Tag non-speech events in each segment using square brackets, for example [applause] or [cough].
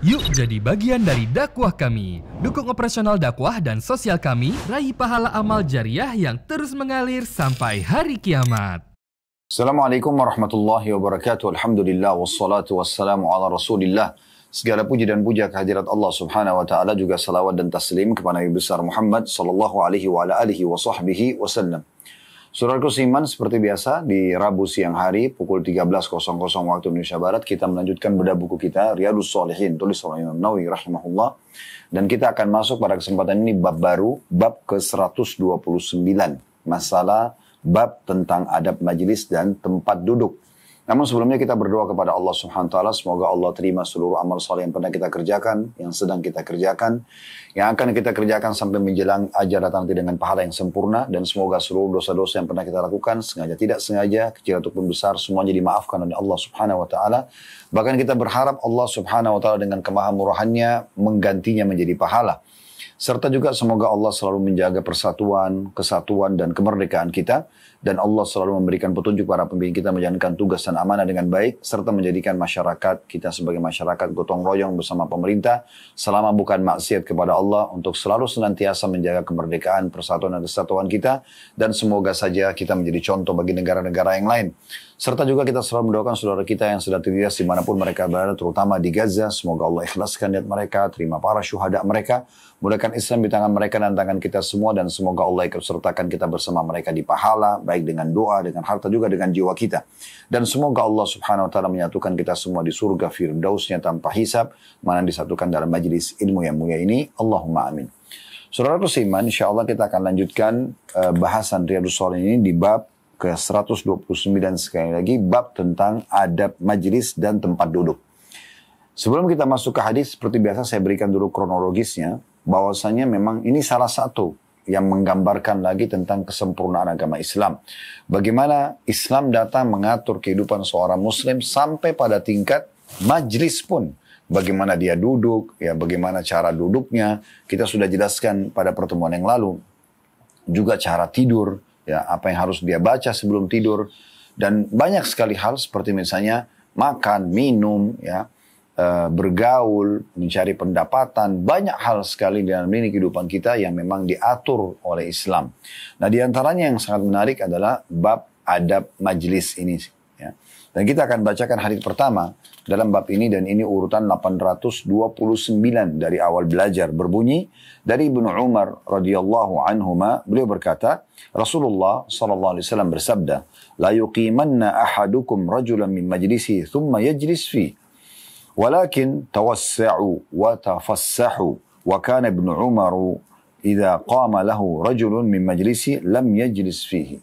Yuk jadi bagian dari dakwah kami. Dukung operasional dakwah dan sosial kami, raih pahala amal jariah yang terus mengalir sampai hari kiamat. Assalamualaikum warahmatullahi wabarakatuh. Alhamdulillah wassalatu wassalamu ala rasulillah. Segala puji dan puja kehadirat Allah subhanahu wa ta'ala juga salawat dan taslim kepada Nabi besar Muhammad sallallahu alaihi wa alihi wa sahbihi wasallam. Saudaraku Siman, seperti biasa, di Rabu siang hari pukul 13.00 waktu Indonesia Barat, kita melanjutkan bedah buku kita, Riyadus salihin tulis oleh Imam Nawawi rahimahullah. Dan kita akan masuk pada kesempatan ini bab baru, bab ke-129, masalah bab tentang adab majelis dan tempat duduk. Namun sebelumnya kita berdoa kepada Allah Subhanahu wa taala semoga Allah terima seluruh amal soleh yang pernah kita kerjakan, yang sedang kita kerjakan, yang akan kita kerjakan sampai menjelang ajar datang dengan pahala yang sempurna dan semoga seluruh dosa-dosa yang pernah kita lakukan sengaja tidak sengaja, kecil ataupun besar semuanya dimaafkan oleh Allah Subhanahu wa taala. Bahkan kita berharap Allah Subhanahu wa taala dengan kemahamurahannya menggantinya menjadi pahala. Serta juga semoga Allah selalu menjaga persatuan, kesatuan dan kemerdekaan kita dan Allah selalu memberikan petunjuk para pemimpin kita menjalankan tugas dan amanah dengan baik serta menjadikan masyarakat kita sebagai masyarakat gotong royong bersama pemerintah selama bukan maksiat kepada Allah untuk selalu senantiasa menjaga kemerdekaan, persatuan dan kesatuan kita dan semoga saja kita menjadi contoh bagi negara-negara yang lain. Serta juga kita selalu mendoakan saudara kita yang sedang tertindas dimanapun mereka berada, terutama di Gaza. Semoga Allah ikhlaskan niat mereka, terima para syuhada mereka, mudahkan Islam di tangan mereka dan tangan kita semua, dan semoga Allah ikut sertakan kita bersama mereka di pahala, baik dengan doa, dengan harta juga, dengan jiwa kita. Dan semoga Allah subhanahu wa ta'ala menyatukan kita semua di surga firdausnya tanpa hisab, mana disatukan dalam majelis ilmu yang mulia ini. Allahumma amin. Saudara Kusiman, insya Allah kita akan lanjutkan eh, bahasan Riyadus Salih ini di bab ke-129 sekali lagi bab tentang adab majelis dan tempat duduk. Sebelum kita masuk ke hadis seperti biasa saya berikan dulu kronologisnya bahwasanya memang ini salah satu yang menggambarkan lagi tentang kesempurnaan agama Islam. Bagaimana Islam datang mengatur kehidupan seorang muslim sampai pada tingkat majelis pun. Bagaimana dia duduk, ya bagaimana cara duduknya. Kita sudah jelaskan pada pertemuan yang lalu. Juga cara tidur, ya apa yang harus dia baca sebelum tidur dan banyak sekali hal seperti misalnya makan, minum, ya e, bergaul, mencari pendapatan, banyak hal sekali dalam ini kehidupan kita yang memang diatur oleh Islam. Nah, diantaranya yang sangat menarik adalah bab adab majlis ini. Ya. Dan kita akan bacakan hadis pertama dalam bab ini dan ini urutan 829 dari awal belajar berbunyi dari Ibnu Umar radhiyallahu anhuma beliau berkata Rasulullah sallallahu alaihi wasallam bersabda la yuqimanna ahadukum rajulan min majlisi thumma yajlis fi walakin tawassa'u wa tafassahu wa kana Ibnu Umar idza qama lahu rajulun min majlisi lam yajlis fihi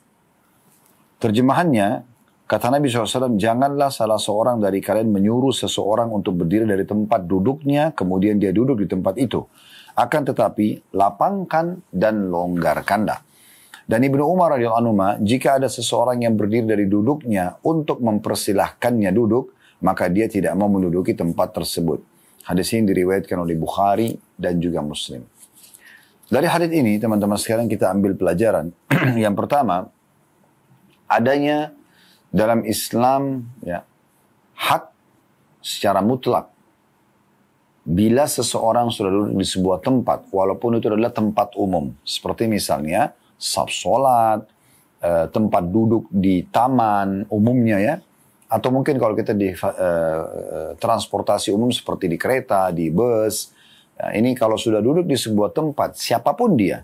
Terjemahannya, Kata Nabi SAW, janganlah salah seorang dari kalian menyuruh seseorang untuk berdiri dari tempat duduknya, kemudian dia duduk di tempat itu. Akan tetapi, lapangkan dan longgarkanlah. Dan Ibnu Umar radhiyallahu anhu, jika ada seseorang yang berdiri dari duduknya untuk mempersilahkannya duduk, maka dia tidak mau menduduki tempat tersebut. Hadis ini diriwayatkan oleh Bukhari dan juga Muslim. Dari hadis ini, teman-teman sekarang kita ambil pelajaran. [clears throat] yang pertama, adanya dalam Islam ya hak secara mutlak bila seseorang sudah duduk di sebuah tempat walaupun itu adalah tempat umum seperti misalnya saf salat eh, tempat duduk di taman umumnya ya atau mungkin kalau kita di eh, eh, transportasi umum seperti di kereta, di bus, ya, ini kalau sudah duduk di sebuah tempat siapapun dia,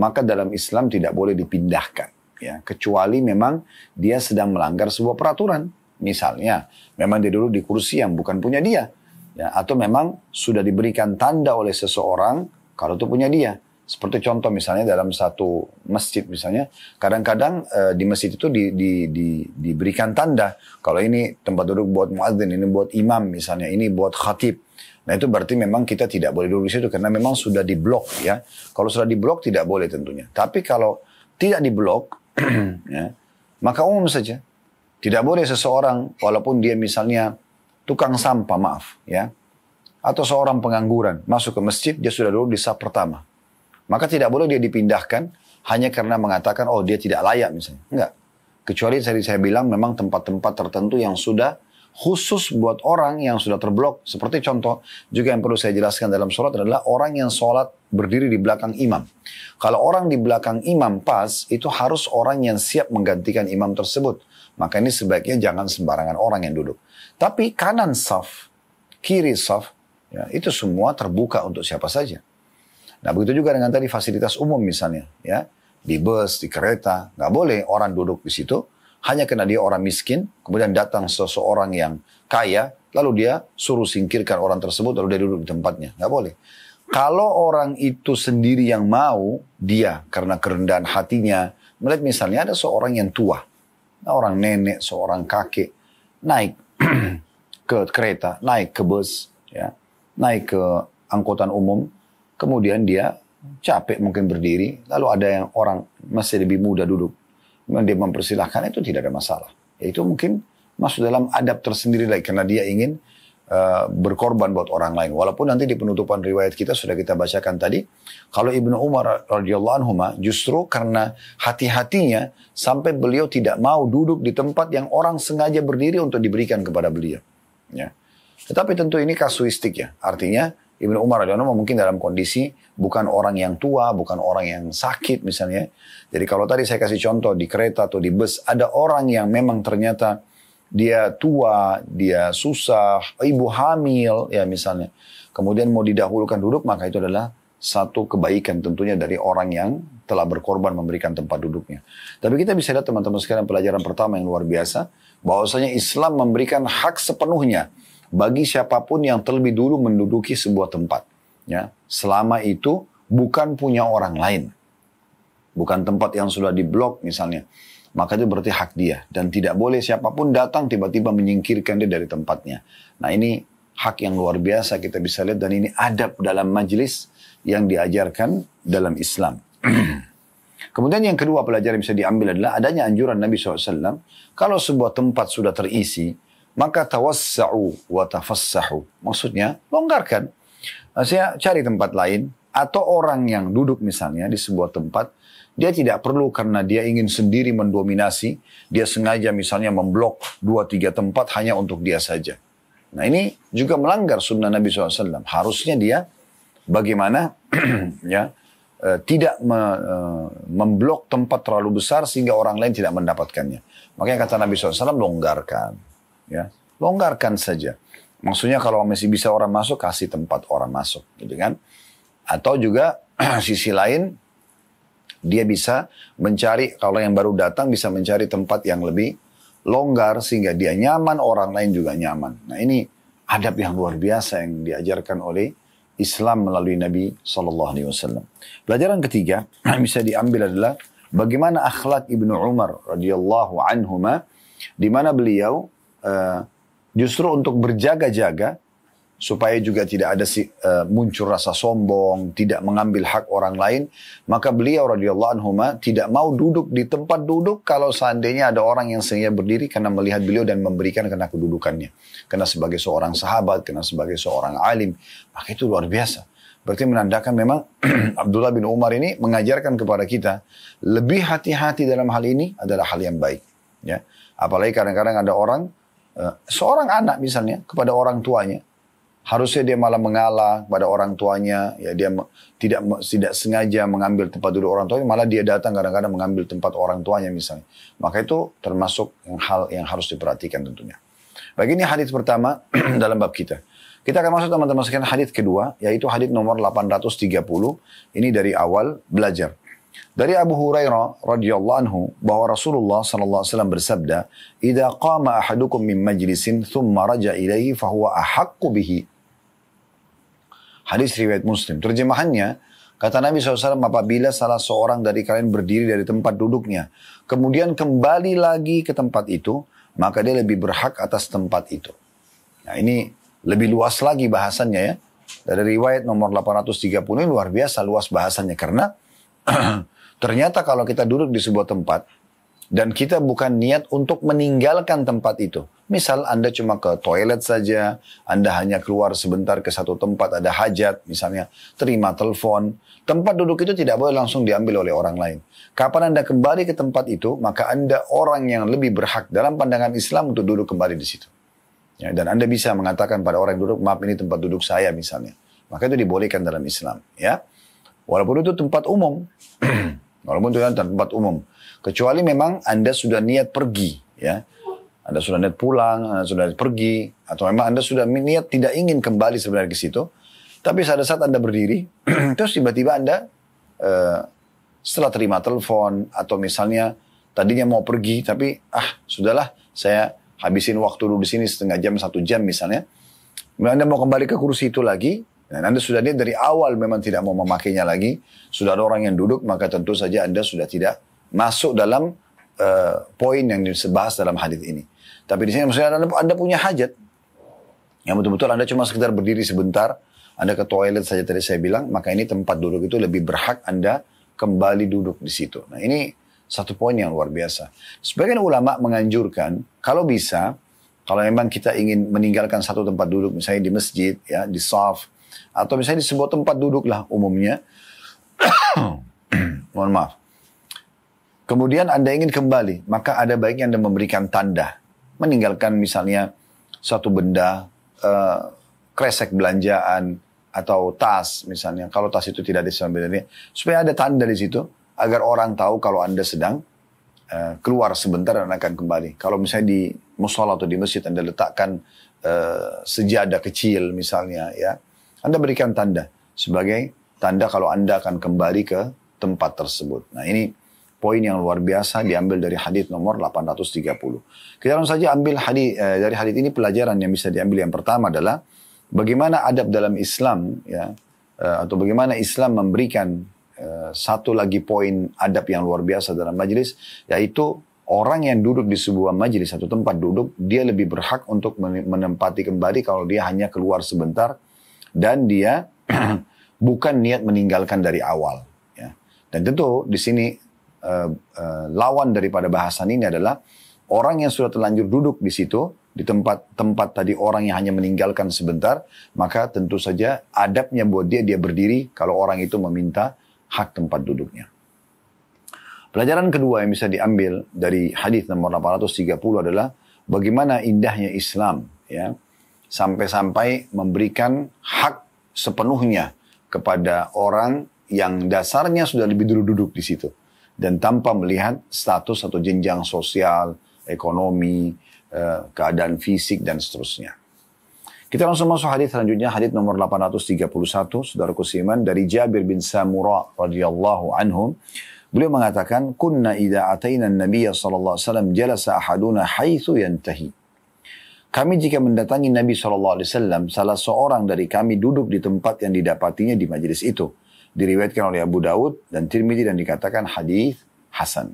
maka dalam Islam tidak boleh dipindahkan ya kecuali memang dia sedang melanggar sebuah peraturan. Misalnya, memang dia dulu di kursi yang bukan punya dia. Ya, atau memang sudah diberikan tanda oleh seseorang kalau itu punya dia. Seperti contoh misalnya dalam satu masjid misalnya, kadang-kadang e, di masjid itu di, di, di, diberikan tanda kalau ini tempat duduk buat muadzin, ini buat imam misalnya, ini buat khatib. Nah itu berarti memang kita tidak boleh duduk di situ karena memang sudah diblok ya. Kalau sudah diblok tidak boleh tentunya. Tapi kalau tidak diblok [clears throat] ya, maka umum saja. Tidak boleh seseorang walaupun dia misalnya tukang sampah maaf ya atau seorang pengangguran masuk ke masjid dia sudah dulu di saf pertama. Maka tidak boleh dia dipindahkan hanya karena mengatakan oh dia tidak layak misalnya. Enggak. Kecuali tadi saya bilang memang tempat-tempat tertentu yang sudah khusus buat orang yang sudah terblok. Seperti contoh juga yang perlu saya jelaskan dalam sholat adalah orang yang sholat berdiri di belakang imam. Kalau orang di belakang imam pas, itu harus orang yang siap menggantikan imam tersebut. Maka ini sebaiknya jangan sembarangan orang yang duduk. Tapi kanan saf, kiri saf, ya, itu semua terbuka untuk siapa saja. Nah begitu juga dengan tadi fasilitas umum misalnya, ya di bus, di kereta, nggak boleh orang duduk di situ hanya karena dia orang miskin, kemudian datang seseorang yang kaya, lalu dia suruh singkirkan orang tersebut, lalu dia duduk di tempatnya. Nggak boleh. Kalau orang itu sendiri yang mau, dia karena kerendahan hatinya, melihat misalnya ada seorang yang tua, orang nenek, seorang kakek, naik [clears throat] ke kereta, naik ke bus, ya, naik ke angkutan umum, kemudian dia capek mungkin berdiri, lalu ada yang orang masih lebih muda duduk dia mempersilahkan itu tidak ada masalah. Itu mungkin masuk dalam adab tersendiri lagi karena dia ingin uh, berkorban buat orang lain. Walaupun nanti di penutupan riwayat kita sudah kita bacakan tadi, kalau Ibnu Umar radhiyallahu anhu justru karena hati-hatinya sampai beliau tidak mau duduk di tempat yang orang sengaja berdiri untuk diberikan kepada beliau. Ya. Tetapi tentu ini kasuistik ya, artinya Ibnu Umar radhiyallahu mungkin dalam kondisi bukan orang yang tua, bukan orang yang sakit misalnya. Jadi kalau tadi saya kasih contoh di kereta atau di bus ada orang yang memang ternyata dia tua, dia susah, ibu hamil ya misalnya. Kemudian mau didahulukan duduk maka itu adalah satu kebaikan tentunya dari orang yang telah berkorban memberikan tempat duduknya. Tapi kita bisa lihat teman-teman sekalian pelajaran pertama yang luar biasa bahwasanya Islam memberikan hak sepenuhnya bagi siapapun yang terlebih dulu menduduki sebuah tempat. Ya, selama itu bukan punya orang lain. Bukan tempat yang sudah diblok misalnya. Maka itu berarti hak dia. Dan tidak boleh siapapun datang tiba-tiba menyingkirkan dia dari tempatnya. Nah ini hak yang luar biasa kita bisa lihat. Dan ini adab dalam majelis yang diajarkan dalam Islam. [clears throat] Kemudian yang kedua pelajaran bisa diambil adalah adanya anjuran Nabi SAW. Kalau sebuah tempat sudah terisi, maka tawassa'u wa tafassahu. Maksudnya, longgarkan. Maksudnya nah, cari tempat lain. Atau orang yang duduk misalnya di sebuah tempat, dia tidak perlu karena dia ingin sendiri mendominasi, dia sengaja misalnya memblok dua tiga tempat hanya untuk dia saja. Nah ini juga melanggar sunnah Nabi SAW. Harusnya dia bagaimana [clears throat] ya e, tidak me, e, memblok tempat terlalu besar sehingga orang lain tidak mendapatkannya. Makanya kata Nabi SAW longgarkan ya longgarkan saja maksudnya kalau masih bisa orang masuk kasih tempat orang masuk gitu kan atau juga [clears throat] sisi lain dia bisa mencari kalau yang baru datang bisa mencari tempat yang lebih longgar sehingga dia nyaman orang lain juga nyaman nah ini adab yang luar biasa yang diajarkan oleh Islam melalui Nabi Shallallahu Alaihi Wasallam. Pelajaran ketiga [clears throat] yang bisa diambil adalah bagaimana akhlak Ibnu Umar radhiyallahu ma di mana beliau Eh, justru untuk berjaga-jaga supaya juga tidak ada si, uh, muncul rasa sombong, tidak mengambil hak orang lain, maka beliau radhiyallahu anhu tidak mau duduk di tempat duduk kalau seandainya ada orang yang sengaja berdiri karena melihat beliau dan memberikan karena kedudukannya. Karena sebagai seorang sahabat, karena sebagai seorang alim, maka itu luar biasa. Berarti menandakan memang [clears throat] Abdullah bin Umar ini mengajarkan kepada kita lebih hati-hati dalam hal ini adalah hal yang baik. Ya, apalagi kadang-kadang ada orang Eh, seorang anak misalnya kepada orang tuanya harusnya dia malah mengalah kepada orang tuanya ya dia tidak tidak sengaja mengambil tempat duduk orang tuanya malah dia datang kadang-kadang mengambil tempat orang tuanya misalnya maka itu termasuk yang hal yang harus diperhatikan tentunya bagi ini hadis pertama [clears throat] dalam bab kita kita akan masuk teman-teman sekian hadis kedua yaitu hadis nomor 830 ini dari awal belajar dari Abu Hurairah radhiyallahu anhu bahwa Rasulullah sallallahu alaihi wasallam bersabda, "Idza qama ahadukum min majlisin thumma raja ilaihi huwa ahaqqu bihi." Hadis riwayat Muslim. Terjemahannya, kata Nabi SAW, apabila salah seorang dari kalian berdiri dari tempat duduknya, kemudian kembali lagi ke tempat itu, maka dia lebih berhak atas tempat itu. Nah ini lebih luas lagi bahasannya ya. Dari riwayat nomor 830 ini luar biasa luas bahasannya karena [clears throat] Ternyata kalau kita duduk di sebuah tempat dan kita bukan niat untuk meninggalkan tempat itu. Misal Anda cuma ke toilet saja, Anda hanya keluar sebentar ke satu tempat ada hajat misalnya, terima telepon. Tempat duduk itu tidak boleh langsung diambil oleh orang lain. Kapan Anda kembali ke tempat itu, maka Anda orang yang lebih berhak dalam pandangan Islam untuk duduk kembali di situ. Ya, dan Anda bisa mengatakan pada orang yang duduk, maaf ini tempat duduk saya misalnya. Maka itu dibolehkan dalam Islam. ya. Walaupun itu tempat umum. [clears throat] Walaupun itu kan tempat umum. Kecuali memang Anda sudah niat pergi, ya. Anda sudah niat pulang, Anda sudah niat pergi, atau memang Anda sudah niat tidak ingin kembali sebenarnya ke situ. Tapi pada saat Anda berdiri, [clears throat] terus tiba-tiba Anda uh, setelah terima telepon, atau misalnya tadinya mau pergi, tapi ah sudahlah saya habisin waktu dulu di sini setengah jam, satu jam misalnya. Anda mau kembali ke kursi itu lagi, dan Anda sudah lihat dari awal memang tidak mau memakainya lagi. Sudah ada orang yang duduk, maka tentu saja Anda sudah tidak masuk dalam uh, poin yang dibahas dalam hadis ini. Tapi di sini maksudnya anda, anda punya hajat. Yang betul-betul Anda cuma sekedar berdiri sebentar. Anda ke toilet saja tadi saya bilang. Maka ini tempat duduk itu lebih berhak Anda kembali duduk di situ. Nah ini satu poin yang luar biasa. Sebagian ulama menganjurkan kalau bisa kalau memang kita ingin meninggalkan satu tempat duduk misalnya di masjid ya di soft, atau misalnya di sebuah tempat lah umumnya. [coughs] Mohon maaf. Kemudian Anda ingin kembali, maka ada baiknya Anda memberikan tanda. Meninggalkan misalnya satu benda, uh, kresek belanjaan, atau tas misalnya. Kalau tas itu tidak disambil supaya ada tanda di situ agar orang tahu kalau Anda sedang uh, keluar sebentar dan akan kembali. Kalau misalnya di musola atau di masjid Anda letakkan uh, sejadah kecil misalnya ya anda berikan tanda sebagai tanda kalau Anda akan kembali ke tempat tersebut. Nah ini poin yang luar biasa diambil dari hadis nomor 830. Kita langsung saja ambil hadis eh, dari hadis ini pelajaran yang bisa diambil yang pertama adalah bagaimana adab dalam Islam ya eh, atau bagaimana Islam memberikan eh, satu lagi poin adab yang luar biasa dalam majelis yaitu orang yang duduk di sebuah majelis satu tempat duduk dia lebih berhak untuk menempati kembali kalau dia hanya keluar sebentar dan dia [clears throat] bukan niat meninggalkan dari awal. Ya. Dan tentu di sini uh, uh, lawan daripada bahasan ini adalah orang yang sudah terlanjur duduk di situ di tempat-tempat tadi orang yang hanya meninggalkan sebentar, maka tentu saja adabnya buat dia dia berdiri kalau orang itu meminta hak tempat duduknya. Pelajaran kedua yang bisa diambil dari hadis nomor 830 adalah bagaimana indahnya Islam, ya sampai-sampai memberikan hak sepenuhnya kepada orang yang dasarnya sudah lebih dulu duduk di situ dan tanpa melihat status atau jenjang sosial, ekonomi, eh, keadaan fisik dan seterusnya. Kita langsung masuk hadis selanjutnya hadis nomor 831 Saudara Kusiman dari Jabir bin Samura radhiyallahu anhum. Beliau mengatakan kunna idza ataina nabiyya sallallahu alaihi wasallam jalasa ahaduna haitsu yantahi. Kami jika mendatangi Nabi SAW, salah seorang dari kami duduk di tempat yang didapatinya di majelis itu. Diriwayatkan oleh Abu Daud dan Tirmidzi dan dikatakan hadis Hasan.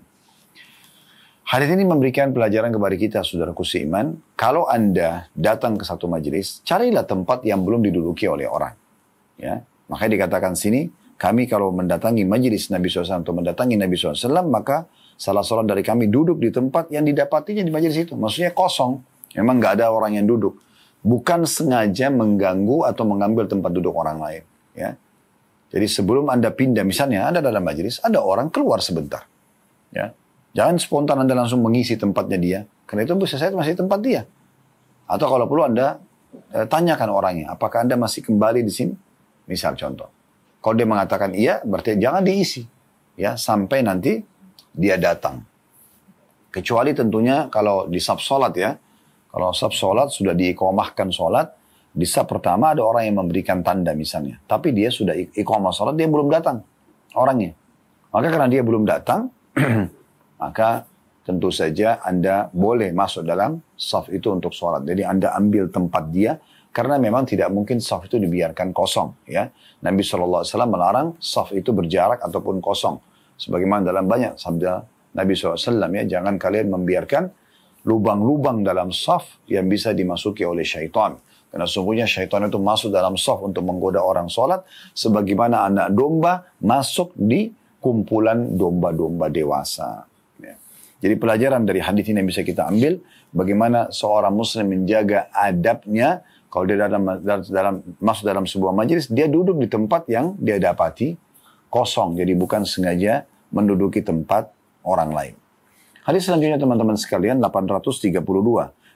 Hadis ini memberikan pelajaran kepada kita, saudara kusiman, Kalau Anda datang ke satu majelis, carilah tempat yang belum diduduki oleh orang. Ya, Makanya dikatakan sini, kami kalau mendatangi majelis Nabi SAW atau mendatangi Nabi SAW, maka salah seorang dari kami duduk di tempat yang didapatinya di majelis itu. Maksudnya kosong. Memang nggak ada orang yang duduk. Bukan sengaja mengganggu atau mengambil tempat duduk orang lain. Ya. Jadi sebelum Anda pindah, misalnya Anda dalam majelis, ada orang keluar sebentar. Ya. Jangan spontan Anda langsung mengisi tempatnya dia. Karena itu bisa saya masih tempat dia. Atau kalau perlu Anda eh, tanyakan orangnya, apakah Anda masih kembali di sini? Misal contoh. Kalau dia mengatakan iya, berarti jangan diisi. Ya, sampai nanti dia datang. Kecuali tentunya kalau di sab salat ya, kalau sab sholat sudah diikomahkan sholat, di sab pertama ada orang yang memberikan tanda misalnya. Tapi dia sudah ikomah sholat, dia belum datang orangnya. Maka karena dia belum datang, [clears throat] maka tentu saja Anda boleh masuk dalam saf itu untuk sholat. Jadi Anda ambil tempat dia, karena memang tidak mungkin saf itu dibiarkan kosong. ya Nabi SAW melarang saf itu berjarak ataupun kosong. Sebagaimana dalam banyak sabda Nabi SAW ya, jangan kalian membiarkan lubang-lubang dalam saf yang bisa dimasuki oleh syaitan. Karena sungguhnya syaitan itu masuk dalam saf untuk menggoda orang sholat. Sebagaimana anak domba masuk di kumpulan domba-domba dewasa. Ya. Jadi pelajaran dari hadis ini yang bisa kita ambil. Bagaimana seorang muslim menjaga adabnya. Kalau dia dalam, dalam, masuk dalam sebuah majelis, dia duduk di tempat yang dia dapati kosong. Jadi bukan sengaja menduduki tempat orang lain. Hadis selanjutnya teman-teman sekalian 832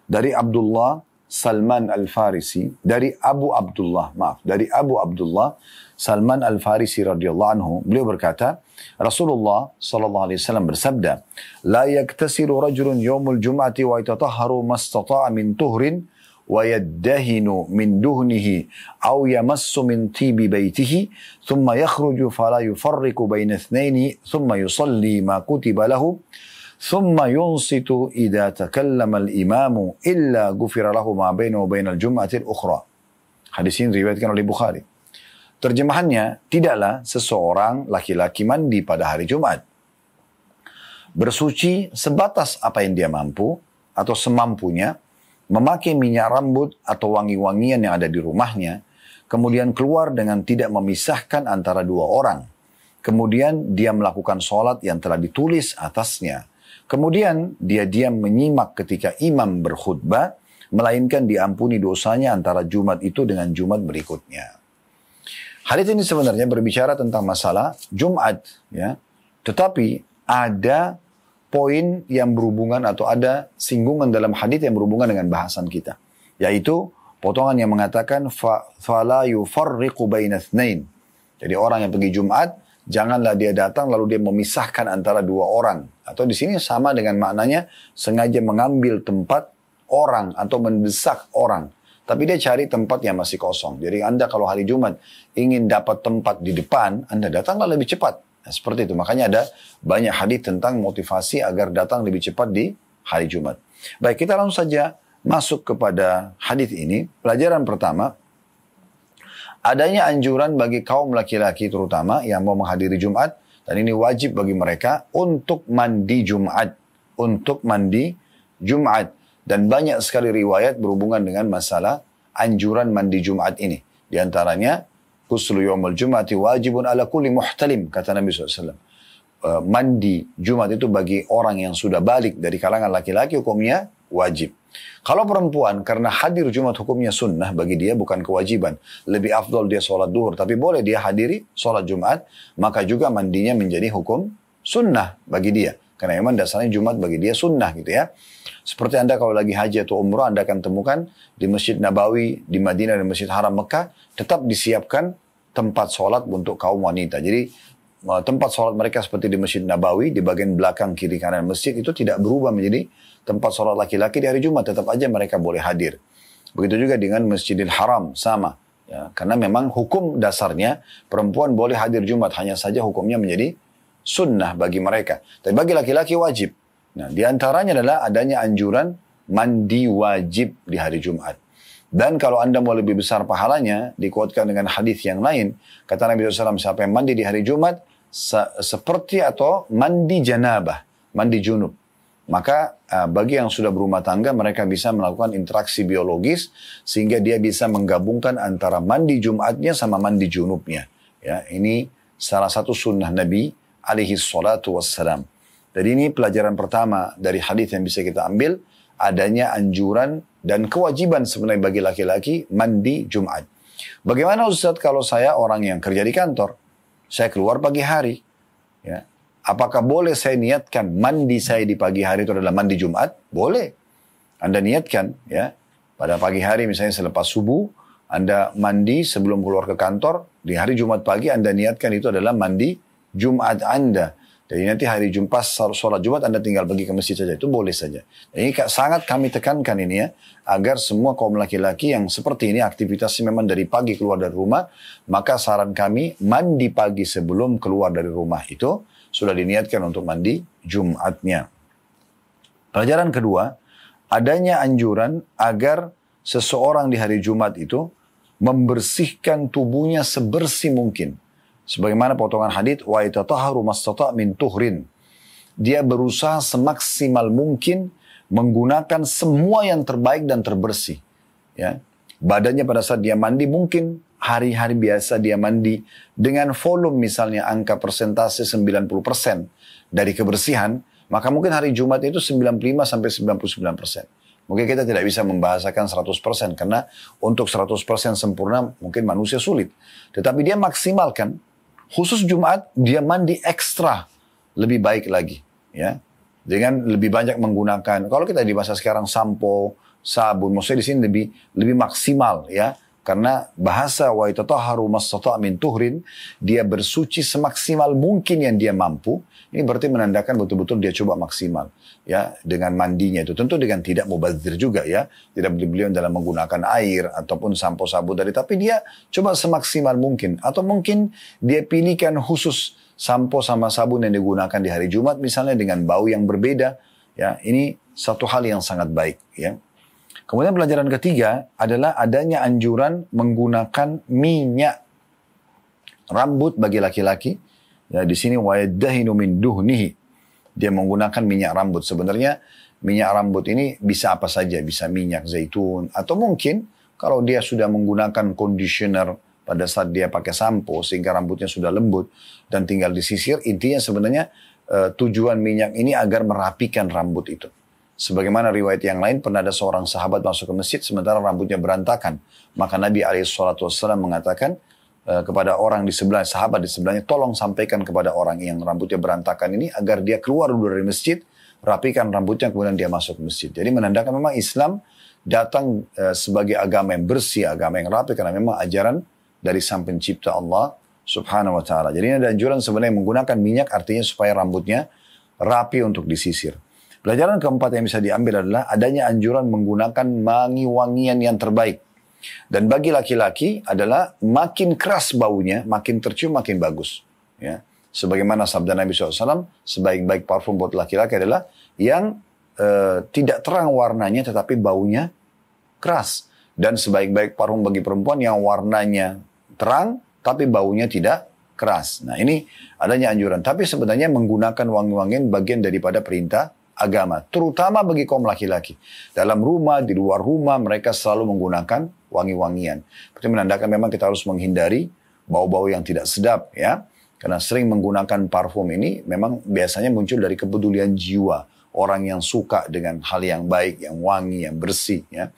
dari Abdullah Salman Al-Farisi dari Abu Abdullah maaf dari Abu Abdullah Salman Al-Farisi radhiyallahu anhu beliau berkata Rasulullah sallallahu alaihi wasallam bersabda la yaktasilu rajulun yaumul jum'ati wa yatatahharu mastata'a min tuhrin wa yaddahinu min duhnihi aw yamassu min tibi baitihi thumma yakhruju fala yufarriqu baina ithnaini thumma yusalli ma kutiba lahu ثم ينصت إذا تكلم الإمام إلا غفر له ما بينه وبين الجمعة الأخرى Hadis ini diriwayatkan oleh Bukhari. Terjemahannya, tidaklah seseorang laki-laki mandi pada hari Jumat. Bersuci sebatas apa yang dia mampu atau semampunya, memakai minyak rambut atau wangi-wangian yang ada di rumahnya, kemudian keluar dengan tidak memisahkan antara dua orang. Kemudian dia melakukan sholat yang telah ditulis atasnya. Kemudian dia diam menyimak ketika imam berkhutbah, melainkan diampuni dosanya antara Jumat itu dengan Jumat berikutnya. Hadis ini sebenarnya berbicara tentang masalah Jumat, ya. Tetapi ada poin yang berhubungan atau ada singgungan dalam hadis yang berhubungan dengan bahasan kita, yaitu potongan yang mengatakan fala yufarriqu bainatsnain. Jadi orang yang pergi Jumat Janganlah dia datang lalu dia memisahkan antara dua orang. Atau di sini sama dengan maknanya sengaja mengambil tempat orang atau mendesak orang. Tapi dia cari tempat yang masih kosong. Jadi Anda kalau hari Jumat ingin dapat tempat di depan, Anda datanglah lebih cepat. Nah, seperti itu. Makanya ada banyak hadis tentang motivasi agar datang lebih cepat di hari Jumat. Baik, kita langsung saja masuk kepada hadis ini. Pelajaran pertama, Adanya anjuran bagi kaum laki-laki terutama yang mau menghadiri Jumat dan ini wajib bagi mereka untuk mandi Jumat, untuk mandi Jumat dan banyak sekali riwayat berhubungan dengan masalah anjuran mandi Jumat ini. Di antaranya ghuslu yaumul jumati wajibun ala kulli muhtalim kata Nabi SAW. Wasallam e, mandi Jumat itu bagi orang yang sudah balik dari kalangan laki-laki hukumnya wajib. Kalau perempuan karena hadir Jumat hukumnya sunnah bagi dia bukan kewajiban. Lebih afdol dia sholat duhur. Tapi boleh dia hadiri sholat Jumat. Maka juga mandinya menjadi hukum sunnah bagi dia. Karena memang dasarnya Jumat bagi dia sunnah gitu ya. Seperti Anda kalau lagi haji atau umroh Anda akan temukan di Masjid Nabawi, di Madinah dan Masjid Haram Mekah tetap disiapkan tempat sholat untuk kaum wanita. Jadi eh, tempat sholat mereka seperti di Masjid Nabawi di bagian belakang kiri kanan masjid itu tidak berubah menjadi tempat sholat laki-laki di hari Jumat tetap aja mereka boleh hadir. Begitu juga dengan Masjidil Haram sama. Ya, karena memang hukum dasarnya perempuan boleh hadir Jumat hanya saja hukumnya menjadi sunnah bagi mereka. Tapi bagi laki-laki wajib. Nah, di antaranya adalah adanya anjuran mandi wajib di hari Jumat. Dan kalau anda mau lebih besar pahalanya, dikuatkan dengan hadis yang lain, kata Nabi SAW, siapa yang mandi di hari Jumat, se seperti atau mandi janabah, mandi junub. Maka uh, bagi yang sudah berumah tangga mereka bisa melakukan interaksi biologis sehingga dia bisa menggabungkan antara mandi Jumatnya sama mandi junubnya. Ya, ini salah satu sunnah Nabi alaihi salatu wassalam. Jadi ini pelajaran pertama dari hadis yang bisa kita ambil adanya anjuran dan kewajiban sebenarnya bagi laki-laki mandi Jumat. Bagaimana Ustaz kalau saya orang yang kerja di kantor? Saya keluar pagi hari. Ya, Apakah boleh saya niatkan mandi saya di pagi hari itu adalah mandi Jumat? Boleh. Anda niatkan ya. Pada pagi hari misalnya selepas subuh, Anda mandi sebelum keluar ke kantor, di hari Jumat pagi Anda niatkan itu adalah mandi Jumat Anda. Jadi nanti hari Jumat, sholat Jumat Anda tinggal pergi ke masjid saja. Itu boleh saja. Ini sangat kami tekankan ini ya. Agar semua kaum laki-laki yang seperti ini aktivitasnya memang dari pagi keluar dari rumah. Maka saran kami mandi pagi sebelum keluar dari rumah itu sudah diniatkan untuk mandi Jumatnya. Pelajaran kedua, adanya anjuran agar seseorang di hari Jumat itu membersihkan tubuhnya sebersih mungkin. Sebagaimana potongan hadit, wa itataharu mastata min tuhrin. Dia berusaha semaksimal mungkin menggunakan semua yang terbaik dan terbersih. Ya, Badannya pada saat dia mandi mungkin hari-hari biasa dia mandi dengan volume misalnya angka persentase 90% dari kebersihan, maka mungkin hari Jumat itu 95 sampai 99%. Mungkin kita tidak bisa membahasakan 100% karena untuk 100% sempurna mungkin manusia sulit. Tetapi dia maksimalkan khusus Jumat dia mandi ekstra lebih baik lagi ya. Dengan lebih banyak menggunakan kalau kita di masa sekarang sampo sabun. Maksudnya di sini lebih lebih maksimal ya. Karena bahasa wa yatataharu Amin min tuhrin, dia bersuci semaksimal mungkin yang dia mampu. Ini berarti menandakan betul-betul dia coba maksimal ya dengan mandinya itu. Tentu dengan tidak mubazir juga ya, tidak beliau dalam menggunakan air ataupun sampo sabun dari tapi dia coba semaksimal mungkin atau mungkin dia pilihkan khusus sampo sama sabun yang digunakan di hari Jumat misalnya dengan bau yang berbeda ya. Ini satu hal yang sangat baik ya. Kemudian pelajaran ketiga adalah adanya anjuran menggunakan minyak rambut bagi laki-laki. Ya, di sini wayadahinu min duhnihi. Dia menggunakan minyak rambut. Sebenarnya minyak rambut ini bisa apa saja. Bisa minyak zaitun. Atau mungkin kalau dia sudah menggunakan conditioner pada saat dia pakai sampo sehingga rambutnya sudah lembut dan tinggal disisir. Intinya sebenarnya eh, tujuan minyak ini agar merapikan rambut itu. Sebagaimana riwayat yang lain pernah ada seorang sahabat masuk ke masjid sementara rambutnya berantakan. Maka Nabi SAW mengatakan e, kepada orang di sebelah sahabat di sebelahnya tolong sampaikan kepada orang yang rambutnya berantakan ini agar dia keluar dulu dari masjid, rapikan rambutnya kemudian dia masuk ke masjid. Jadi menandakan memang Islam datang e, sebagai agama yang bersih, agama yang rapi karena memang ajaran dari sang pencipta Allah Subhanahu wa taala. Jadi ini ada anjuran sebenarnya menggunakan minyak artinya supaya rambutnya rapi untuk disisir. Pelajaran keempat yang bisa diambil adalah adanya anjuran menggunakan wangi-wangian yang terbaik. Dan bagi laki-laki adalah makin keras baunya, makin tercium, makin bagus. Ya. Sebagaimana sabda Nabi SAW, sebaik-baik parfum buat laki-laki adalah yang e, tidak terang warnanya tetapi baunya keras. Dan sebaik-baik parfum bagi perempuan yang warnanya terang tapi baunya tidak keras. Nah ini adanya anjuran. Tapi sebenarnya menggunakan wangi-wangian bagian daripada perintah agama, terutama bagi kaum laki-laki. Dalam rumah, di luar rumah, mereka selalu menggunakan wangi-wangian. Itu menandakan memang kita harus menghindari bau-bau yang tidak sedap ya. Karena sering menggunakan parfum ini memang biasanya muncul dari kepedulian jiwa. Orang yang suka dengan hal yang baik, yang wangi, yang bersih ya.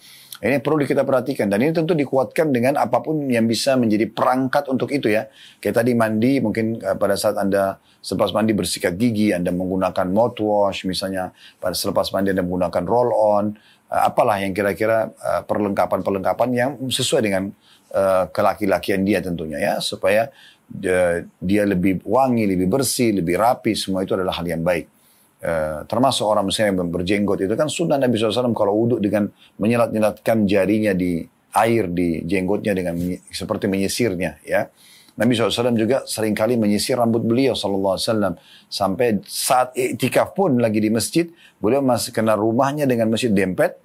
Nah, ini perlu kita perhatikan dan ini tentu dikuatkan dengan apapun yang bisa menjadi perangkat untuk itu ya. Kayak tadi mandi mungkin eh, pada saat Anda selepas mandi bersikat gigi, Anda menggunakan mouthwash misalnya, pada selepas mandi Anda menggunakan roll on, eh, apalah yang kira-kira eh, perlengkapan-perlengkapan yang sesuai dengan kelaki-lakian dia tentunya ya supaya dia lebih wangi, lebih bersih, lebih rapi, semua itu adalah hal yang baik. Eh, termasuk orang misalnya yang berjenggot itu kan sunnah Nabi SAW kalau wuduk dengan menyelat-nyelatkan jarinya di air di jenggotnya dengan seperti menyisirnya ya. Nabi SAW juga seringkali menyisir rambut beliau SAW. Sampai saat iktikaf pun lagi di masjid, beliau masih kena rumahnya dengan masjid dempet.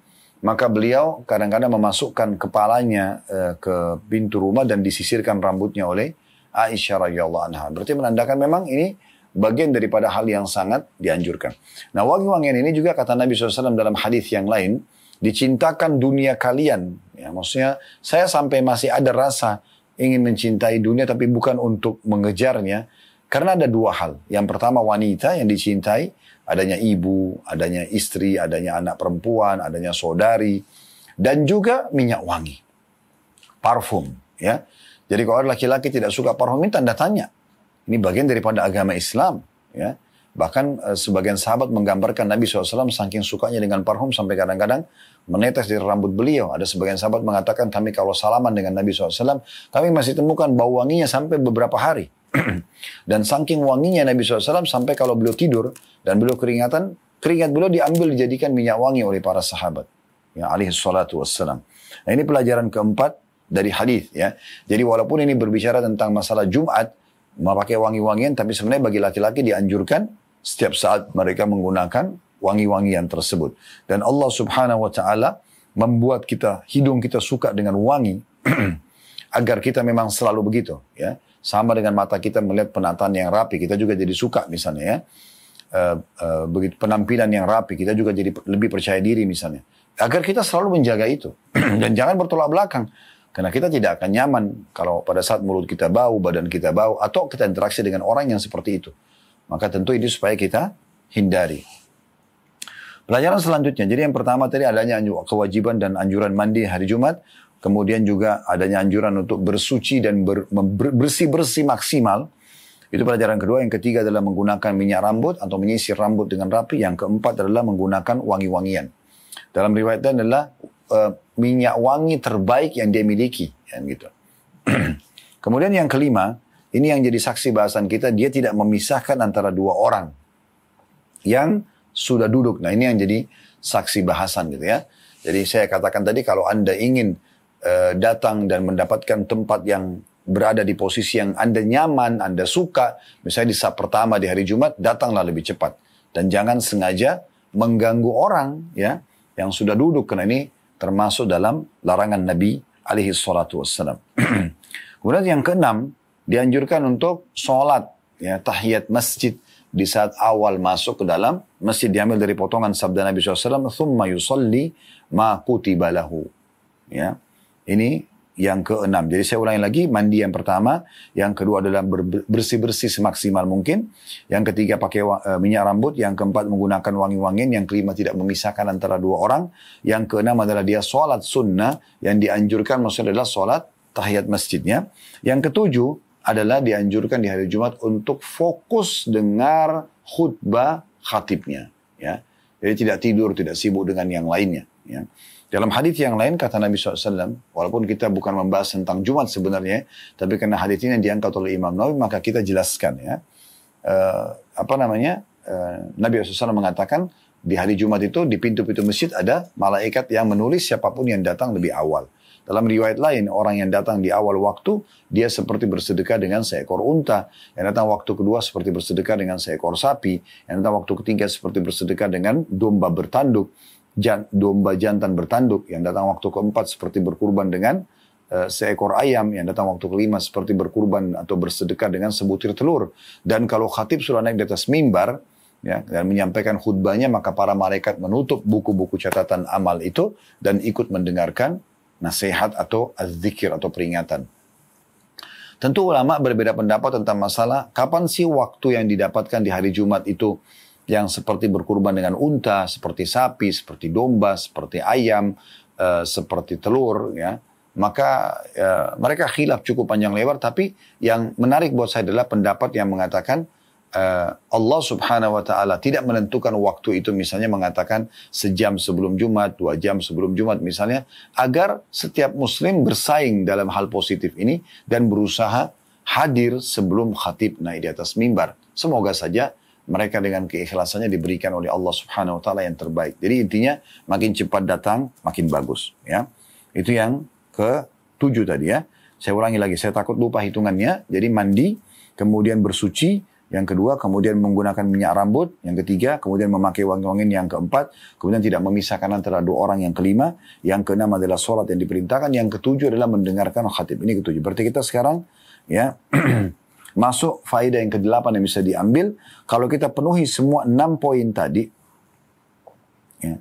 Maka beliau kadang-kadang memasukkan kepalanya uh, ke pintu rumah dan disisirkan rambutnya oleh Aisyah radhiyallahu anha. Berarti menandakan memang ini bagian daripada hal yang sangat dianjurkan. Nah, wangi-wangian ini juga kata Nabi SAW dalam hadis yang lain, dicintakan dunia kalian. Ya, maksudnya saya sampai masih ada rasa ingin mencintai dunia tapi bukan untuk mengejarnya. Karena ada dua hal. Yang pertama wanita yang dicintai, adanya ibu, adanya istri, adanya anak perempuan, adanya saudari, dan juga minyak wangi, parfum. Ya, jadi kalau laki-laki tidak suka parfum, itu tanda tanya. Ini bagian daripada agama Islam. Ya. Bahkan eh, sebagian sahabat menggambarkan Nabi SAW saking sukanya dengan parfum sampai kadang-kadang menetes di rambut beliau. Ada sebagian sahabat mengatakan kami kalau salaman dengan Nabi SAW, kami masih temukan bau wanginya sampai beberapa hari. [clears throat] dan saking wanginya Nabi SAW sampai kalau beliau tidur dan beliau keringatan, keringat beliau diambil dijadikan minyak wangi oleh para sahabat. Ya, alaihi salatu wassalam. Nah ini pelajaran keempat dari hadis ya. Jadi walaupun ini berbicara tentang masalah Jumat, memakai wangi-wangian, tapi sebenarnya bagi laki-laki dianjurkan setiap saat mereka menggunakan wangi-wangian tersebut. Dan Allah Subhanahu wa taala membuat kita hidung kita suka dengan wangi [clears throat] agar kita memang selalu begitu, ya. Sama dengan mata kita melihat penataan yang rapi, kita juga jadi suka misalnya ya. Eh, eh, begitu penampilan yang rapi, kita juga jadi lebih percaya diri misalnya. Agar kita selalu menjaga itu [clears throat] dan jangan bertolak belakang. Karena kita tidak akan nyaman kalau pada saat mulut kita bau, badan kita bau, atau kita interaksi dengan orang yang seperti itu. Maka tentu ini supaya kita hindari. Pelajaran selanjutnya, jadi yang pertama tadi adanya kewajiban dan anjuran mandi hari Jumat. Kemudian juga adanya anjuran untuk bersuci dan bersih-bersih maksimal. Itu pelajaran kedua. Yang ketiga adalah menggunakan minyak rambut atau menyisir rambut dengan rapi. Yang keempat adalah menggunakan wangi-wangian. Dalam riwayat adalah eh, minyak wangi terbaik yang dia miliki, kan gitu. [clears throat] Kemudian yang kelima, ini yang jadi saksi bahasan kita, dia tidak memisahkan antara dua orang yang sudah duduk. Nah ini yang jadi saksi bahasan gitu ya. Jadi saya katakan tadi kalau anda ingin uh, datang dan mendapatkan tempat yang berada di posisi yang Anda nyaman, Anda suka, misalnya di saat pertama di hari Jumat, datanglah lebih cepat. Dan jangan sengaja mengganggu orang ya yang sudah duduk, karena ini termasuk dalam larangan Nabi alaihi salatu wassalam. [clears throat] Kemudian yang keenam, dianjurkan untuk sholat, ya, tahiyat masjid di saat awal masuk ke dalam masjid diambil dari potongan sabda Nabi SAW, thumma yusalli مَا كُتِبَ لَهُ. Ya. Ini yang keenam. Jadi saya ulangi lagi, mandi yang pertama, yang kedua adalah bersih-bersih semaksimal mungkin, yang ketiga pakai eh, minyak rambut, yang keempat menggunakan wangi-wangian, yang kelima tidak memisahkan antara dua orang, yang keenam adalah dia sholat sunnah, yang dianjurkan maksudnya adalah sholat tahiyat masjidnya. Yang ketujuh adalah dianjurkan di hari Jumat untuk fokus dengar khutbah khatibnya. Ya. Jadi tidak tidur, tidak sibuk dengan yang lainnya. Ya. Dalam hadis yang lain kata Nabi SAW, walaupun kita bukan membahas tentang Jumat sebenarnya, tapi karena hadis ini diangkat oleh Imam Nawawi, maka kita jelaskan ya. Uh, apa namanya? Uh, Nabi SAW mengatakan, di hari Jumat itu di pintu-pintu masjid ada malaikat yang menulis siapapun yang datang lebih awal. Dalam riwayat lain, orang yang datang di awal waktu, dia seperti bersedekah dengan seekor unta. Yang datang waktu kedua seperti bersedekah dengan seekor sapi. Yang datang waktu ketiga seperti bersedekah dengan domba bertanduk domba jantan bertanduk yang datang waktu keempat seperti berkurban dengan eh, seekor ayam yang datang waktu kelima seperti berkurban atau bersedekah dengan sebutir telur dan kalau khatib sudah naik di atas mimbar ya dan menyampaikan khutbahnya maka para malaikat menutup buku-buku catatan amal itu dan ikut mendengarkan nasihat atau azzikir atau peringatan Tentu ulama berbeda pendapat tentang masalah kapan sih waktu yang didapatkan di hari Jumat itu yang seperti berkurban dengan unta, seperti sapi, seperti domba, seperti ayam, e, seperti telur ya. Maka e, mereka khilaf cukup panjang lebar tapi yang menarik buat saya adalah pendapat yang mengatakan e, Allah Subhanahu wa taala tidak menentukan waktu itu misalnya mengatakan sejam sebelum Jumat, dua jam sebelum Jumat misalnya agar setiap muslim bersaing dalam hal positif ini dan berusaha hadir sebelum khatib naik di atas mimbar. Semoga saja mereka dengan keikhlasannya diberikan oleh Allah Subhanahu wa taala yang terbaik. Jadi intinya makin cepat datang makin bagus ya. Itu yang ke tujuh tadi ya. Saya ulangi lagi, saya takut lupa hitungannya. Jadi mandi, kemudian bersuci, yang kedua kemudian menggunakan minyak rambut, yang ketiga kemudian memakai wangi-wangian, yang keempat kemudian tidak memisahkan antara dua orang, yang kelima, yang keenam adalah sholat yang diperintahkan, yang ketujuh adalah mendengarkan khatib. Ini ketujuh. Berarti kita sekarang ya [clears throat] Masuk faedah yang ke-8 yang bisa diambil. Kalau kita penuhi semua enam poin tadi. Ya,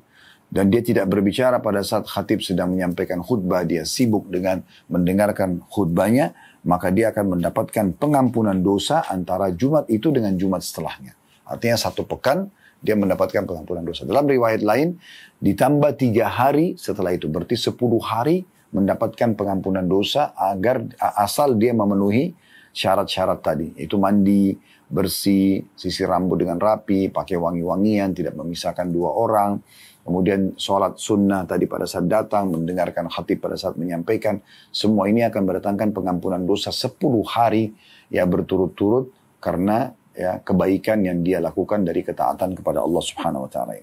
dan dia tidak berbicara pada saat khatib sedang menyampaikan khutbah. Dia sibuk dengan mendengarkan khutbahnya. Maka dia akan mendapatkan pengampunan dosa antara Jumat itu dengan Jumat setelahnya. Artinya satu pekan dia mendapatkan pengampunan dosa. Dalam riwayat lain, ditambah tiga hari setelah itu. Berarti sepuluh hari mendapatkan pengampunan dosa agar asal dia memenuhi syarat-syarat tadi. Itu mandi, bersih, sisir rambut dengan rapi, pakai wangi-wangian, tidak memisahkan dua orang. Kemudian sholat sunnah tadi pada saat datang, mendengarkan khatib pada saat menyampaikan. Semua ini akan mendatangkan pengampunan dosa 10 hari ya berturut-turut karena ya kebaikan yang dia lakukan dari ketaatan kepada Allah Subhanahu wa taala.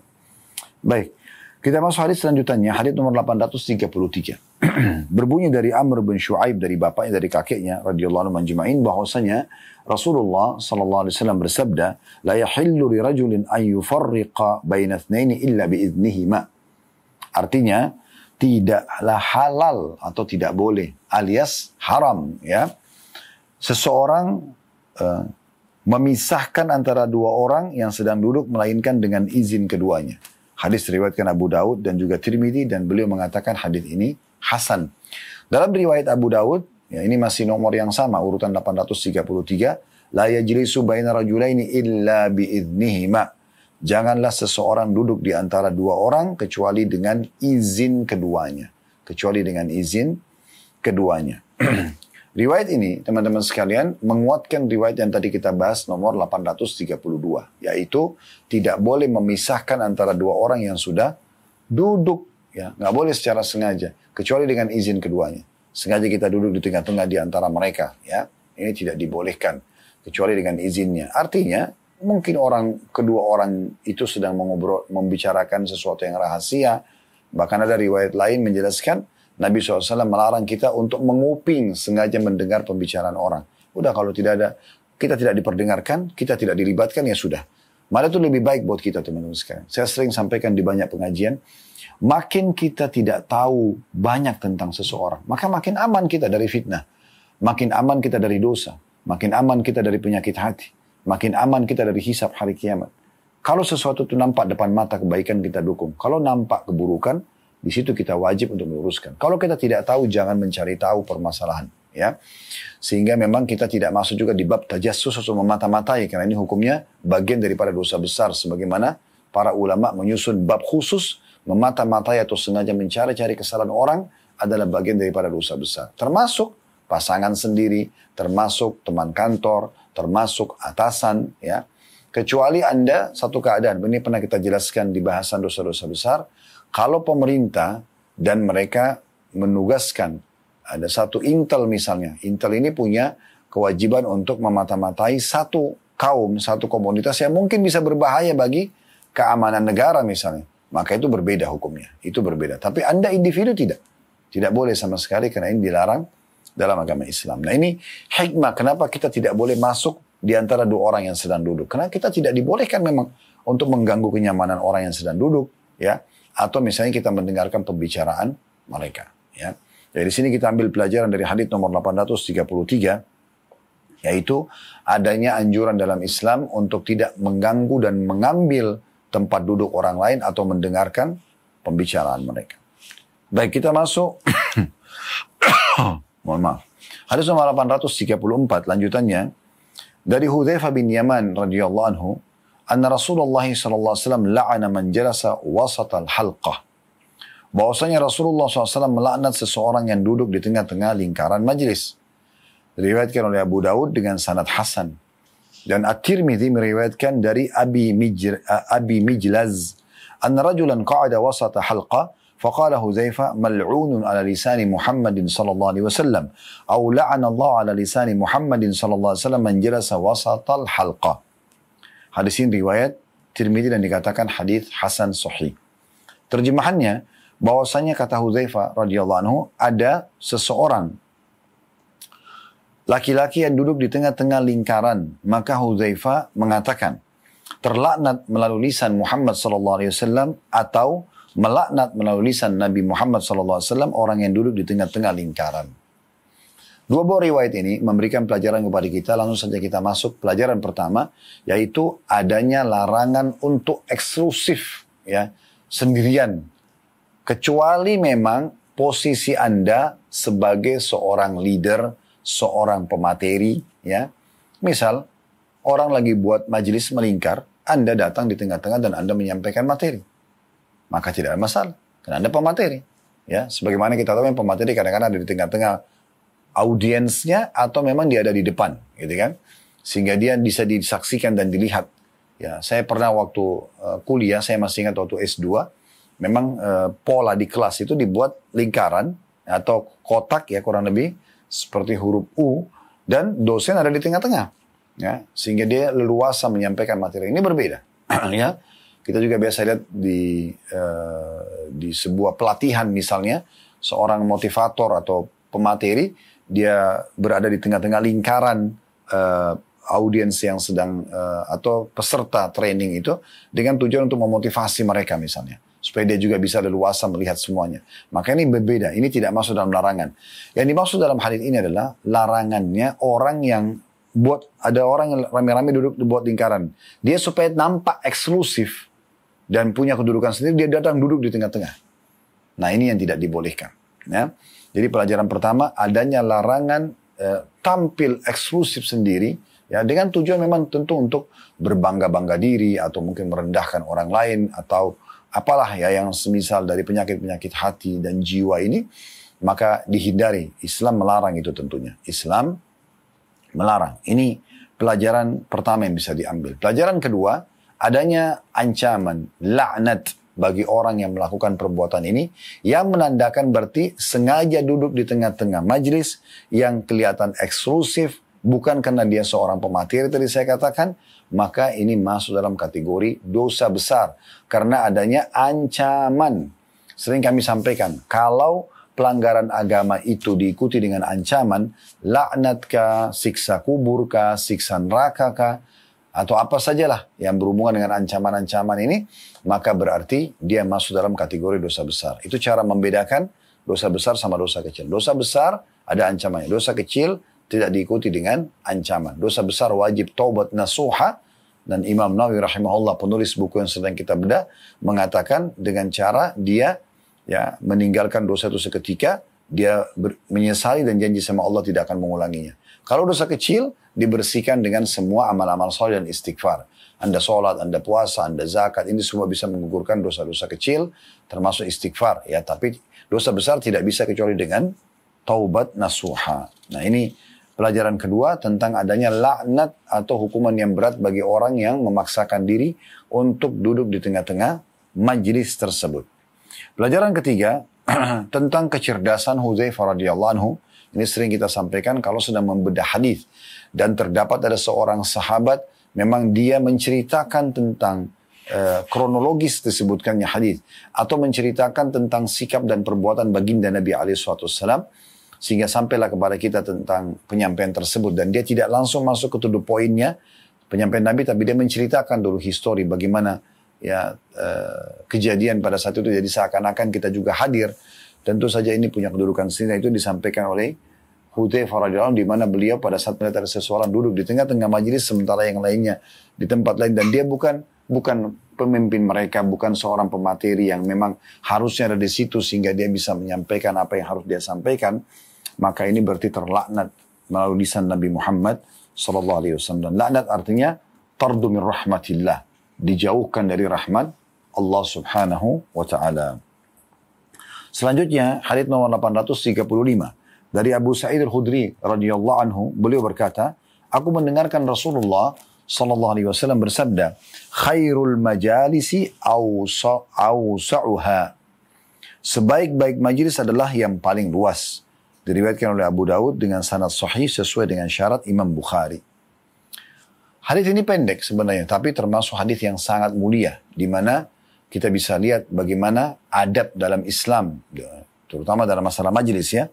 Baik. Kita masuk hari selanjutnya, hadis nomor 833. [clears throat] berbunyi dari Amr bin Shu'aib dari bapaknya dari kakeknya radhiyallahu anhu majma'in bahwasanya Rasulullah sallallahu alaihi wasallam bersabda la yahillu li rajulin an yufarriqa baina ithnaini illa bi ma artinya tidaklah halal atau tidak boleh alias haram ya seseorang uh, memisahkan antara dua orang yang sedang duduk melainkan dengan izin keduanya. Hadis riwayatkan Abu Daud dan juga Tirmidzi dan beliau mengatakan hadis ini Hasan. Dalam riwayat Abu Daud, ya ini masih nomor yang sama urutan 833, la yajlisu baina rajulaini illa biiznihima. Janganlah seseorang duduk di antara dua orang kecuali dengan izin keduanya. Kecuali dengan izin keduanya. [clears throat] riwayat ini, teman-teman sekalian, menguatkan riwayat yang tadi kita bahas nomor 832. Yaitu, tidak boleh memisahkan antara dua orang yang sudah duduk Ya, nggak boleh secara sengaja, kecuali dengan izin keduanya. Sengaja kita duduk di tengah-tengah di antara mereka, ya. Ini tidak dibolehkan kecuali dengan izinnya. Artinya, mungkin orang kedua orang itu sedang mengobrol membicarakan sesuatu yang rahasia. Bahkan ada riwayat lain menjelaskan Nabi SAW melarang kita untuk menguping sengaja mendengar pembicaraan orang. Udah kalau tidak ada, kita tidak diperdengarkan, kita tidak dilibatkan, ya sudah. Malah itu lebih baik buat kita teman-teman sekarang Saya sering sampaikan di banyak pengajian, Makin kita tidak tahu banyak tentang seseorang, maka makin aman kita dari fitnah. Makin aman kita dari dosa. Makin aman kita dari penyakit hati. Makin aman kita dari hisap hari kiamat. Kalau sesuatu itu nampak depan mata kebaikan kita dukung. Kalau nampak keburukan, di situ kita wajib untuk meluruskan. Kalau kita tidak tahu, jangan mencari tahu permasalahan. Ya, sehingga memang kita tidak masuk juga di bab tajassus atau memata-matai karena ini hukumnya bagian daripada dosa besar sebagaimana para ulama menyusun bab khusus Memata-matai atau sengaja mencari-cari kesalahan orang adalah bagian daripada dosa besar. Termasuk pasangan sendiri, termasuk teman kantor, termasuk atasan. ya. Kecuali Anda satu keadaan, ini pernah kita jelaskan di bahasan dosa-dosa besar. Kalau pemerintah dan mereka menugaskan ada satu intel misalnya. Intel ini punya kewajiban untuk memata-matai satu kaum, satu komunitas yang mungkin bisa berbahaya bagi keamanan negara misalnya maka itu berbeda hukumnya. Itu berbeda. Tapi Anda individu tidak. Tidak boleh sama sekali karena ini dilarang dalam agama Islam. Nah ini hikmah kenapa kita tidak boleh masuk di antara dua orang yang sedang duduk. Karena kita tidak dibolehkan memang untuk mengganggu kenyamanan orang yang sedang duduk, ya. Atau misalnya kita mendengarkan pembicaraan mereka, ya. Jadi nah, sini kita ambil pelajaran dari hadis nomor 833 yaitu adanya anjuran dalam Islam untuk tidak mengganggu dan mengambil tempat duduk orang lain atau mendengarkan pembicaraan mereka. Baik, kita masuk. [coughs] Mohon maaf. Hadis nomor 834 lanjutannya dari Hudzaifah bin Yaman radhiyallahu anhu, "Anna Rasulullah sallallahu alaihi wasallam la'ana man jalasa wasatal halqah." Bahwasanya Rasulullah SAW melaknat seseorang yang duduk di tengah-tengah lingkaran majlis. Diriwayatkan oleh Abu Daud dengan sanad hasan. Dan At-Tirmidzi meriwayatkan dari Abi, Mijr, Abi Mijlaz. Anna rajulan qa'ada wasata halqa. فقال هزيفة ملعون على لسان محمد صلى الله عليه وسلم أو لعن الله على لسان محمد صلى الله hadis ini riwayat Tirmidzi dan dikatakan hadis hasan sahih. Terjemahannya bahwasanya kata Hudzaifah radhiyallahu anhu ada seseorang Laki-laki yang duduk di tengah-tengah lingkaran, maka Huzaifa mengatakan, terlaknat melalui lisan Muhammad sallallahu alaihi wasallam atau melaknat melalui lisan Nabi Muhammad sallallahu alaihi wasallam orang yang duduk di tengah-tengah lingkaran. Dua buah riwayat ini memberikan pelajaran kepada kita. Langsung saja kita masuk pelajaran pertama, yaitu adanya larangan untuk eksklusif, ya, sendirian. Kecuali memang posisi Anda sebagai seorang leader, seorang pemateri, ya. Misal, orang lagi buat majelis melingkar, Anda datang di tengah-tengah dan Anda menyampaikan materi. Maka tidak ada masalah, karena Anda pemateri. Ya, sebagaimana kita tahu yang pemateri kadang-kadang ada di tengah-tengah audiensnya atau memang dia ada di depan, gitu kan? Sehingga dia bisa disaksikan dan dilihat. Ya, saya pernah waktu eh, kuliah, saya masih ingat waktu S2, memang eh, pola di kelas itu dibuat lingkaran atau kotak ya kurang lebih seperti huruf U dan dosen ada di tengah-tengah ya sehingga dia leluasa menyampaikan materi ini berbeda [clears throat] ya kita juga biasa lihat di uh, di sebuah pelatihan misalnya seorang motivator atau pemateri dia berada di tengah-tengah lingkaran uh, audiens yang sedang uh, atau peserta training itu dengan tujuan untuk memotivasi mereka misalnya supaya dia juga bisa leluasa melihat semuanya. Maka ini berbeda, ini tidak masuk dalam larangan. Yang dimaksud dalam hadis ini adalah larangannya orang yang buat ada orang yang rame-rame duduk buat lingkaran. Dia supaya nampak eksklusif dan punya kedudukan sendiri, dia datang duduk di tengah-tengah. Nah ini yang tidak dibolehkan. Ya. Jadi pelajaran pertama adanya larangan e, tampil eksklusif sendiri ya dengan tujuan memang tentu untuk berbangga-bangga diri atau mungkin merendahkan orang lain atau apalah ya yang semisal dari penyakit-penyakit hati dan jiwa ini, maka dihindari. Islam melarang itu tentunya. Islam melarang. Ini pelajaran pertama yang bisa diambil. Pelajaran kedua, adanya ancaman, laknat bagi orang yang melakukan perbuatan ini yang menandakan berarti sengaja duduk di tengah-tengah majelis yang kelihatan eksklusif bukan karena dia seorang pemateri tadi saya katakan maka ini masuk dalam kategori dosa besar karena adanya ancaman. Sering kami sampaikan, kalau pelanggaran agama itu diikuti dengan ancaman, laknatka siksa kuburka siksa neraka atau apa sajalah yang berhubungan dengan ancaman-ancaman ini, maka berarti dia masuk dalam kategori dosa besar. Itu cara membedakan dosa besar sama dosa kecil. Dosa besar ada ancamannya, dosa kecil tidak diikuti dengan ancaman. Dosa besar wajib taubat nasuha dan Imam Nawawi rahimahullah penulis buku yang sedang kita bedah mengatakan dengan cara dia ya meninggalkan dosa itu seketika dia ber, menyesali dan janji sama Allah tidak akan mengulanginya. Kalau dosa kecil dibersihkan dengan semua amal-amal soleh dan istighfar. Anda sholat, Anda puasa, Anda zakat, ini semua bisa menggugurkan dosa-dosa kecil termasuk istighfar ya, tapi dosa besar tidak bisa kecuali dengan taubat nasuha. Nah, ini Pelajaran kedua tentang adanya laknat atau hukuman yang berat bagi orang yang memaksakan diri untuk duduk di tengah-tengah majlis tersebut. Pelajaran ketiga [clears throat] tentang kecerdasan Huzaifah radhiyallahu anhu. Ini sering kita sampaikan kalau sedang membedah hadis dan terdapat ada seorang sahabat memang dia menceritakan tentang eh, kronologis disebutkannya hadis atau menceritakan tentang sikap dan perbuatan baginda Nabi alaihi sehingga sampailah kepada kita tentang penyampaian tersebut. Dan dia tidak langsung masuk ke tuduh poinnya penyampaian Nabi, tapi dia menceritakan dulu histori bagaimana ya uh, kejadian pada saat itu. Jadi seakan-akan kita juga hadir. Tentu saja ini punya kedudukan sendiri. Itu disampaikan oleh Hudzaifah radhiyallahu di mana beliau pada saat melihat ada seseorang duduk di tengah-tengah majelis sementara yang lainnya di tempat lain dan dia bukan bukan pemimpin mereka, bukan seorang pemateri yang memang harusnya ada di situ sehingga dia bisa menyampaikan apa yang harus dia sampaikan maka ini berarti terlaknat melalui lisan Nabi Muhammad sallallahu alaihi wasallam. Laknat artinya tardu min rahmatillah, dijauhkan dari rahmat Allah Subhanahu wa taala. Selanjutnya hadis nomor 835 dari Abu Sa'id Al-Khudri radhiyallahu anhu, beliau berkata, aku mendengarkan Rasulullah sallallahu alaihi wasallam bersabda, "Khairul majalisi awsa'uha." Sebaik-baik majlis adalah yang paling luas diriwayatkan oleh Abu Daud dengan sanad sahih sesuai dengan syarat Imam Bukhari. Hadis ini pendek sebenarnya, tapi termasuk hadis yang sangat mulia, di mana kita bisa lihat bagaimana adab dalam Islam, terutama dalam masalah majelis ya.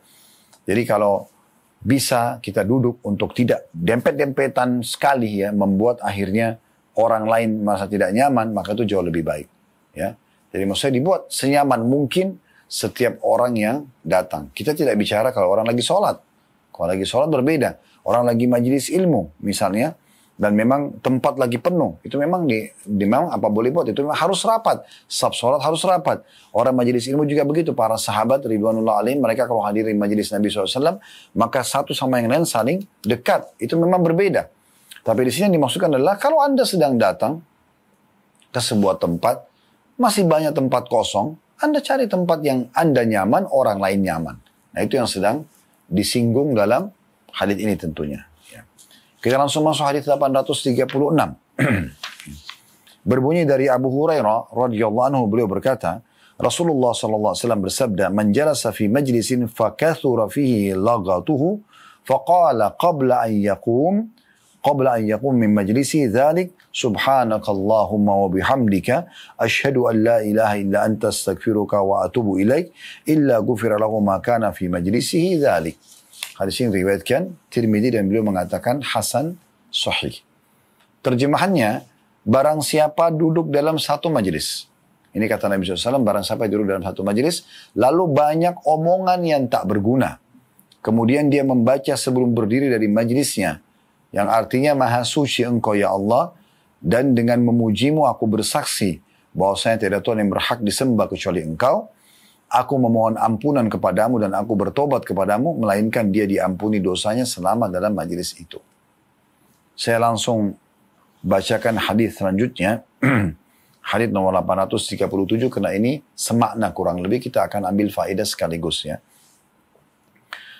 Jadi kalau bisa kita duduk untuk tidak dempet-dempetan sekali ya, membuat akhirnya orang lain merasa tidak nyaman, maka itu jauh lebih baik. Ya, jadi maksudnya dibuat senyaman mungkin setiap orang yang datang. Kita tidak bicara kalau orang lagi sholat. Kalau lagi sholat berbeda. Orang lagi majelis ilmu misalnya. Dan memang tempat lagi penuh. Itu memang di, di memang apa boleh buat. Itu memang harus rapat. Sab sholat harus rapat. Orang majelis ilmu juga begitu. Para sahabat Ridwanullah Alim. mereka kalau hadir di majelis Nabi SAW. Maka satu sama yang lain saling dekat. Itu memang berbeda. Tapi di sini yang dimaksudkan adalah kalau Anda sedang datang ke sebuah tempat, masih banyak tempat kosong, anda cari tempat yang Anda nyaman, orang lain nyaman. Nah itu yang sedang disinggung dalam hadis ini tentunya. Ya. Kita langsung masuk hadis 836. [clears throat] Berbunyi dari Abu Hurairah radhiyallahu anhu beliau berkata, Rasulullah sallallahu alaihi wasallam bersabda, "Man jalasa fi majlisin fakathura fihi lagatuhu, faqala qabla an yaqum, qabla an yaqum min majlisi dzalik subhanakallahumma wa bihamdika asyhadu an la ilaha illa anta astaghfiruka wa atubu ilaik illa ghufira lahu ma kana fi majlisihi dzalik. Hadis ini riwayatkan Tirmidzi dan beliau mengatakan hasan sahih. Terjemahannya barang siapa duduk dalam satu majelis. Ini kata Nabi SAW, barang siapa duduk dalam satu majelis, lalu banyak omongan yang tak berguna. Kemudian dia membaca sebelum berdiri dari majelisnya yang artinya maha suci engkau ya Allah dan dengan memujimu aku bersaksi bahwasanya tidak Tuhan yang berhak disembah kecuali engkau. Aku memohon ampunan kepadamu dan aku bertobat kepadamu melainkan dia diampuni dosanya selama dalam majelis itu. Saya langsung bacakan hadis selanjutnya. [clears throat] hadis nomor 837 karena ini semakna kurang lebih kita akan ambil faedah sekaligus ya.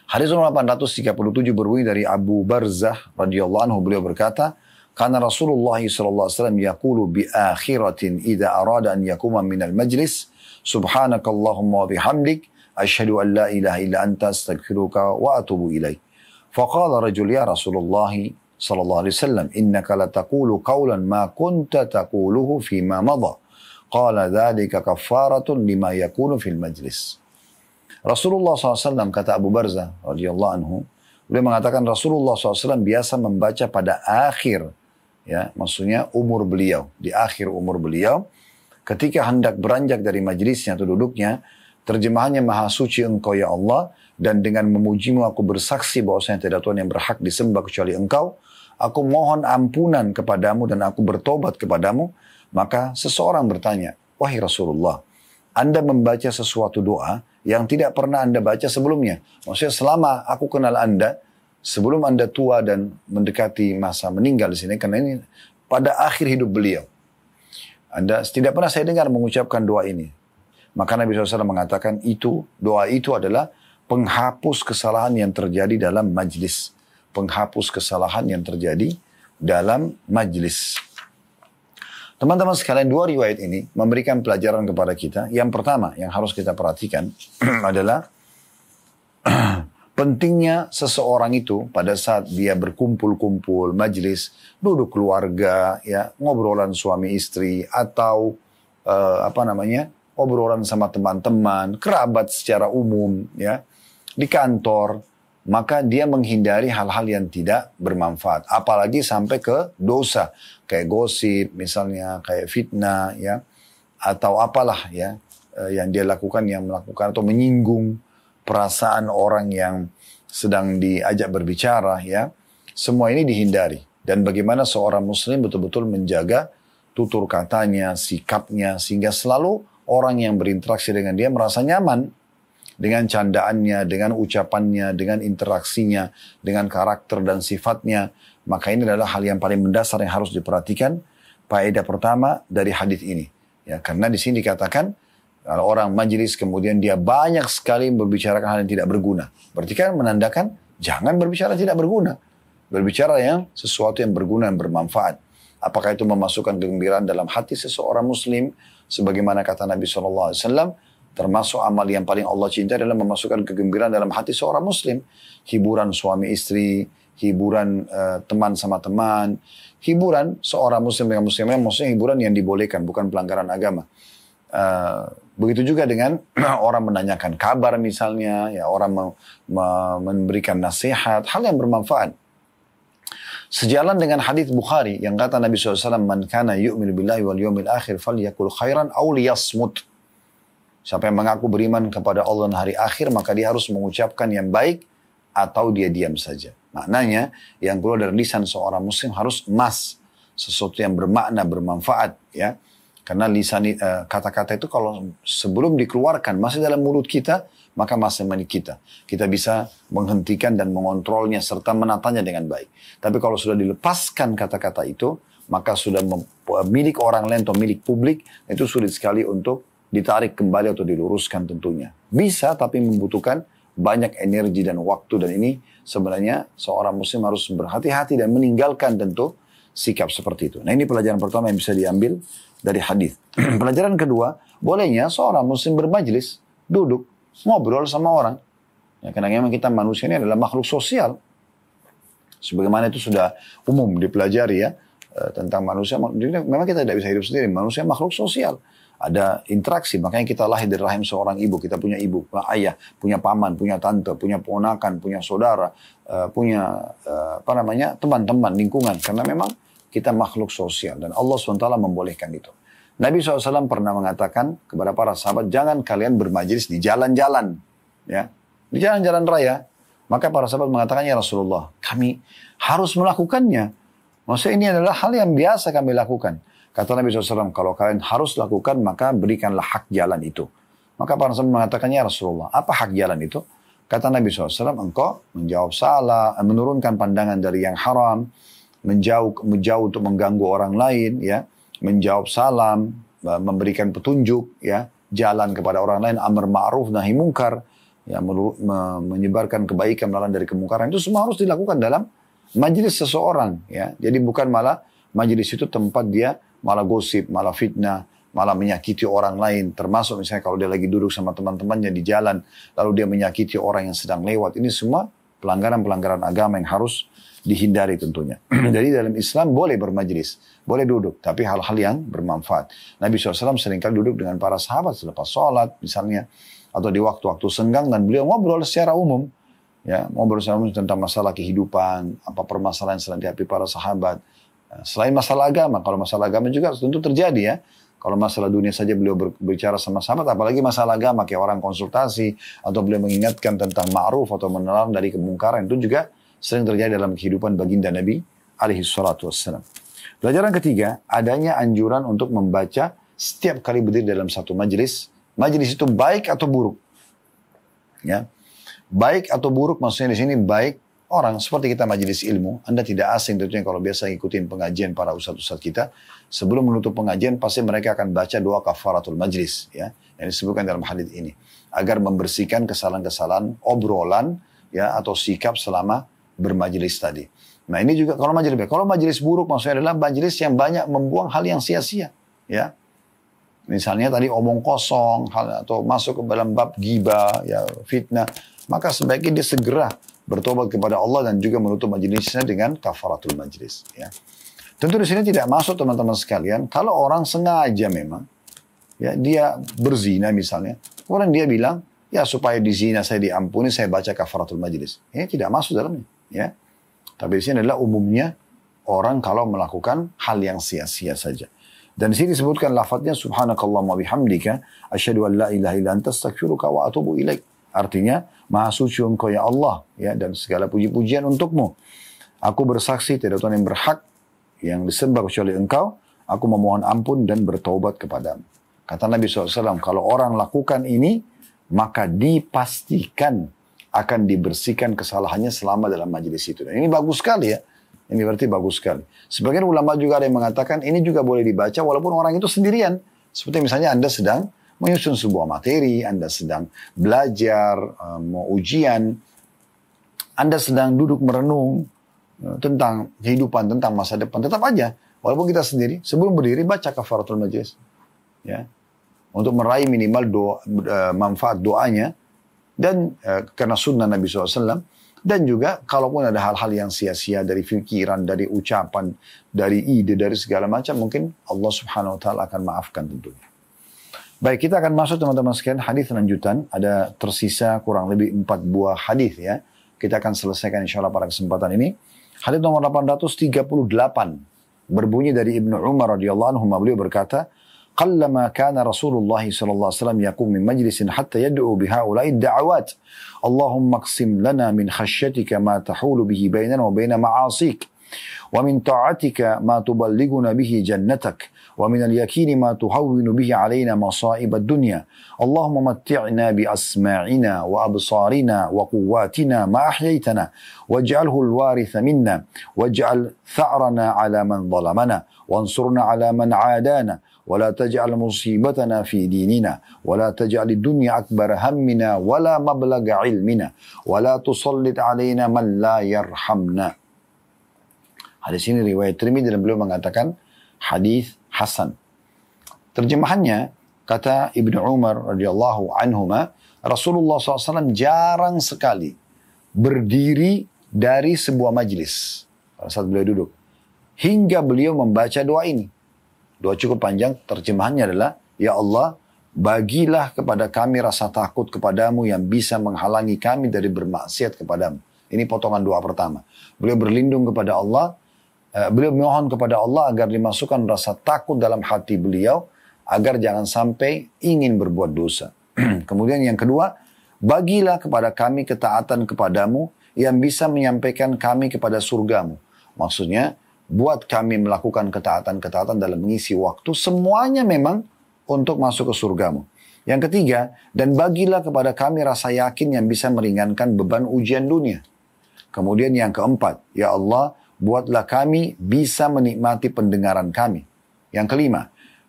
Hadis nomor 837 berbunyi dari Abu Barzah radhiyallahu anhu beliau berkata, karena Rasulullah SAW yaqulu bi akhiratin idha arada an yakuma minal majlis subhanakallahumma wa bihamdik ashadu an la ilaha illa anta astaghfiruka wa atubu ilaih. Faqala rajul ya Rasulullah sallallahu alaihi wasallam innaka lataqulu qawlan ma kunta taquluhu ma madha. Qala dhalika kaffaratun lima yakunu fil majlis. Rasulullah SAW kata Abu barza radhiyallahu anhu, beliau mengatakan Rasulullah SAW biasa membaca pada akhir, ya maksudnya umur beliau di akhir umur beliau, ketika hendak beranjak dari majlisnya atau duduknya, terjemahannya Maha Suci Engkau ya Allah dan dengan memujimu aku bersaksi bahwa saya tidak Tuhan yang berhak disembah kecuali Engkau. Aku mohon ampunan kepadamu dan aku bertobat kepadamu. Maka seseorang bertanya, wahai Rasulullah, Anda membaca sesuatu doa yang tidak pernah Anda baca sebelumnya. Maksudnya selama aku kenal Anda, sebelum Anda tua dan mendekati masa meninggal di sini, karena ini pada akhir hidup beliau. Anda tidak pernah saya dengar mengucapkan doa ini. Maka Nabi SAW mengatakan itu, doa itu adalah penghapus kesalahan yang terjadi dalam majlis. Penghapus kesalahan yang terjadi dalam majlis. Teman-teman sekalian, dua riwayat ini memberikan pelajaran kepada kita. Yang pertama yang harus kita perhatikan [clears throat] adalah [clears throat] pentingnya seseorang itu pada saat dia berkumpul-kumpul, majelis, duduk keluarga, ya ngobrolan suami istri atau uh, apa namanya obrolan sama teman-teman, kerabat secara umum, ya di kantor maka dia menghindari hal-hal yang tidak bermanfaat. Apalagi sampai ke dosa, kayak gosip misalnya, kayak fitnah ya, atau apalah ya eh, yang dia lakukan yang melakukan atau menyinggung perasaan orang yang sedang diajak berbicara ya. Semua ini dihindari dan bagaimana seorang muslim betul-betul menjaga tutur katanya, sikapnya sehingga selalu orang yang berinteraksi dengan dia merasa nyaman dengan candaannya, dengan ucapannya, dengan interaksinya, dengan karakter dan sifatnya. Maka ini adalah hal yang paling mendasar yang harus diperhatikan. Faedah pertama dari hadis ini. Ya, karena di sini dikatakan kalau orang majelis kemudian dia banyak sekali berbicarakan hal yang tidak berguna. Berarti kan menandakan jangan berbicara tidak berguna. Berbicara yang sesuatu yang berguna dan bermanfaat. Apakah itu memasukkan kegembiraan dalam hati seseorang muslim sebagaimana kata Nabi SAW Termasuk amal yang paling Allah cintai adalah memasukkan kegembiraan dalam hati seorang muslim. Hiburan suami istri, hiburan uh, teman sama teman, hiburan seorang muslim dengan Muslim yang maksudnya hiburan yang dibolehkan, bukan pelanggaran agama. Uh, begitu juga dengan [clears throat] orang menanyakan kabar misalnya, ya orang memberikan nasihat, hal yang bermanfaat. Sejalan dengan hadis Bukhari yang kata Nabi SAW, Man kana yu'mil billahi wal yu'mil akhir fal yakul khairan awliyasmut. liyasmut. Siapa yang mengaku beriman kepada Allah dan hari akhir, maka dia harus mengucapkan yang baik atau dia diam saja. Maknanya, yang keluar dari lisan seorang muslim harus emas. Sesuatu yang bermakna, bermanfaat. ya Karena lisan eh, kata-kata itu kalau sebelum dikeluarkan, masih dalam mulut kita, maka masih menik kita. Kita bisa menghentikan dan mengontrolnya, serta menatanya dengan baik. Tapi kalau sudah dilepaskan kata-kata itu, maka sudah milik orang lain atau milik publik, itu sulit sekali untuk ditarik kembali atau diluruskan tentunya. Bisa tapi membutuhkan banyak energi dan waktu dan ini sebenarnya seorang muslim harus berhati-hati dan meninggalkan tentu sikap seperti itu. Nah ini pelajaran pertama yang bisa diambil dari hadis. [clears throat] pelajaran kedua, bolehnya seorang muslim bermajlis, duduk, ngobrol sama orang. Ya, karena memang kita manusia ini adalah makhluk sosial. Sebagaimana itu sudah umum dipelajari ya eh, tentang manusia. Memang kita tidak bisa hidup sendiri. Manusia makhluk sosial ada interaksi. Makanya kita lahir dari rahim seorang ibu. Kita punya ibu, punya ayah, punya paman, punya tante, punya ponakan, punya saudara, eh, punya eh, apa namanya teman-teman, lingkungan. Karena memang kita makhluk sosial dan Allah swt membolehkan itu. Nabi SAW pernah mengatakan kepada para sahabat, jangan kalian bermajelis di jalan-jalan, ya, di jalan-jalan raya. Maka para sahabat mengatakan, ya Rasulullah, kami harus melakukannya. Maksudnya ini adalah hal yang biasa kami lakukan. Kata Nabi SAW, kalau kalian harus lakukan maka berikanlah hak jalan itu. Maka para sahabat mengatakannya Rasulullah, apa hak jalan itu? Kata Nabi SAW, engkau menjawab salah, menurunkan pandangan dari yang haram, menjauh, menjauh untuk mengganggu orang lain, ya, menjawab salam, eh, memberikan petunjuk, ya, jalan kepada orang lain, amr ma'ruf, nahi mungkar, ya, menyebarkan kebaikan melalui dari kemungkaran. Itu semua harus dilakukan dalam majelis seseorang, ya. Jadi bukan malah majelis itu tempat dia malah gosip, malah fitnah, malah menyakiti orang lain. Termasuk misalnya kalau dia lagi duduk sama teman-temannya di jalan, lalu dia menyakiti orang yang sedang lewat. Ini semua pelanggaran-pelanggaran agama yang harus dihindari tentunya. [clears throat] Jadi dalam Islam boleh bermajlis, boleh duduk, tapi hal-hal yang bermanfaat. Nabi SAW seringkali duduk dengan para sahabat selepas sholat misalnya, atau di waktu-waktu senggang dan beliau ngobrol secara umum. Ya, ngobrol secara umum tentang masalah kehidupan, apa permasalahan yang sedang dihadapi para sahabat, Eh, selain masalah agama, kalau masalah agama juga tentu terjadi ya. Kalau masalah dunia saja beliau berbicara sama sahabat, apalagi masalah agama kayak orang konsultasi atau beliau mengingatkan tentang ma'ruf atau menelan dari kemungkaran itu juga sering terjadi dalam kehidupan baginda Nabi alaihi salatu wassalam. Pelajaran ketiga, adanya anjuran untuk membaca setiap kali berdiri dalam satu majelis, majelis itu baik atau buruk. Ya. Baik atau buruk maksudnya di sini baik orang seperti kita majelis ilmu, Anda tidak asing tentunya kalau biasa ngikutin pengajian para ustadz-ustadz kita, sebelum menutup pengajian pasti mereka akan baca doa kafaratul majlis ya, yang disebutkan dalam hadis ini agar membersihkan kesalahan-kesalahan obrolan ya atau sikap selama bermajelis tadi. Nah, ini juga kalau majelis Kalau majelis buruk maksudnya adalah majelis yang banyak membuang hal yang sia-sia ya. Misalnya tadi omong kosong, hal atau masuk ke dalam bab gibah, ya fitnah, maka sebaiknya dia segera bertobat kepada Allah dan juga menutup majelisnya dengan kafaratul majlis, Ya. Tentu di sini tidak masuk teman-teman sekalian. Kalau orang sengaja memang, ya dia berzina misalnya, orang dia bilang, ya supaya di zina saya diampuni, saya baca kafaratul majlis Ini tidak masuk dalamnya. Ya. Tapi di sini adalah umumnya orang kalau melakukan hal yang sia-sia saja. Dan di sini disebutkan lafadznya subhanakallah wa bihamdika asyadu an la ilaha illa anta astagfiruka wa atubu ilaih. Artinya, Maha Suci Engkau ya Allah, ya dan segala puji-pujian untukmu. Aku bersaksi tidak Tuhan yang berhak yang disembah kecuali Engkau. Aku memohon ampun dan bertobat kepadamu. Kata Nabi SAW, kalau orang lakukan ini, maka dipastikan akan dibersihkan kesalahannya selama dalam majelis itu. Dan ini bagus sekali ya. Ini berarti bagus sekali. Sebagian ulama juga ada yang mengatakan ini juga boleh dibaca walaupun orang itu sendirian. Seperti misalnya Anda sedang menyusun sebuah materi, Anda sedang belajar, eh, mau ujian, Anda sedang duduk merenung eh, tentang kehidupan, tentang masa depan, tetap aja. Walaupun kita sendiri, sebelum berdiri baca kafaratul majlis. Ya. Untuk meraih minimal doa, eh, manfaat doanya. Dan karena sunnah Nabi SAW. Dan juga kalaupun ada hal-hal yang sia-sia dari pikiran, dari ucapan, dari ide, dari segala macam. Mungkin Allah subhanahu wa ta'ala akan maafkan tentunya. Baik, kita akan masuk teman-teman sekalian hadis lanjutan. Ada tersisa kurang lebih empat buah hadis ya. Kita akan selesaikan insya Allah pada kesempatan ini. Hadis nomor 838 berbunyi dari Ibnu Umar radhiyallahu anhu beliau berkata, "Qallama kana Rasulullah sallallahu alaihi wasallam yaqum min majlisin hatta yad'u biha ulai da'awat. Allahumma qsim lana min khashyatika ma tahulu bihi bainana wa baina ma'asik." wa min ta'atika ma tuballighuna bihi jannatak." ومن اليقين ما تهون به علينا مصائب الدنيا اللهم متعنا بأسماعنا وأبصارنا وقواتنا ما أحييتنا واجعله الوارث منا واجعل ثأرنا على من ظلمنا وانصرنا على من عادانا ولا تجعل مصيبتنا في ديننا ولا تجعل الدنيا أكبر همنا ولا مبلغ علمنا ولا تسلط علينا من لا يرحمنا Hadis ini riwayat Tirmidzi dan beliau mengatakan hadis Hasan. Terjemahannya, kata Ibnu Umar radhiyallahu anhuma, Rasulullah SAW jarang sekali berdiri dari sebuah majlis saat beliau duduk hingga beliau membaca doa ini. Doa cukup panjang, terjemahannya adalah, Ya Allah, bagilah kepada kami rasa takut kepadamu yang bisa menghalangi kami dari bermaksiat kepadamu. Ini potongan doa pertama. Beliau berlindung kepada Allah Eh, beliau mohon kepada Allah agar dimasukkan rasa takut dalam hati beliau agar jangan sampai ingin berbuat dosa. [clears throat] Kemudian yang kedua, bagilah kepada kami ketaatan kepadamu yang bisa menyampaikan kami kepada surgamu. Maksudnya, buat kami melakukan ketaatan-ketaatan dalam mengisi waktu semuanya memang untuk masuk ke surgamu. Yang ketiga, dan bagilah kepada kami rasa yakin yang bisa meringankan beban ujian dunia. Kemudian yang keempat, ya Allah, buatlah kami bisa menikmati pendengaran kami. Yang kelima,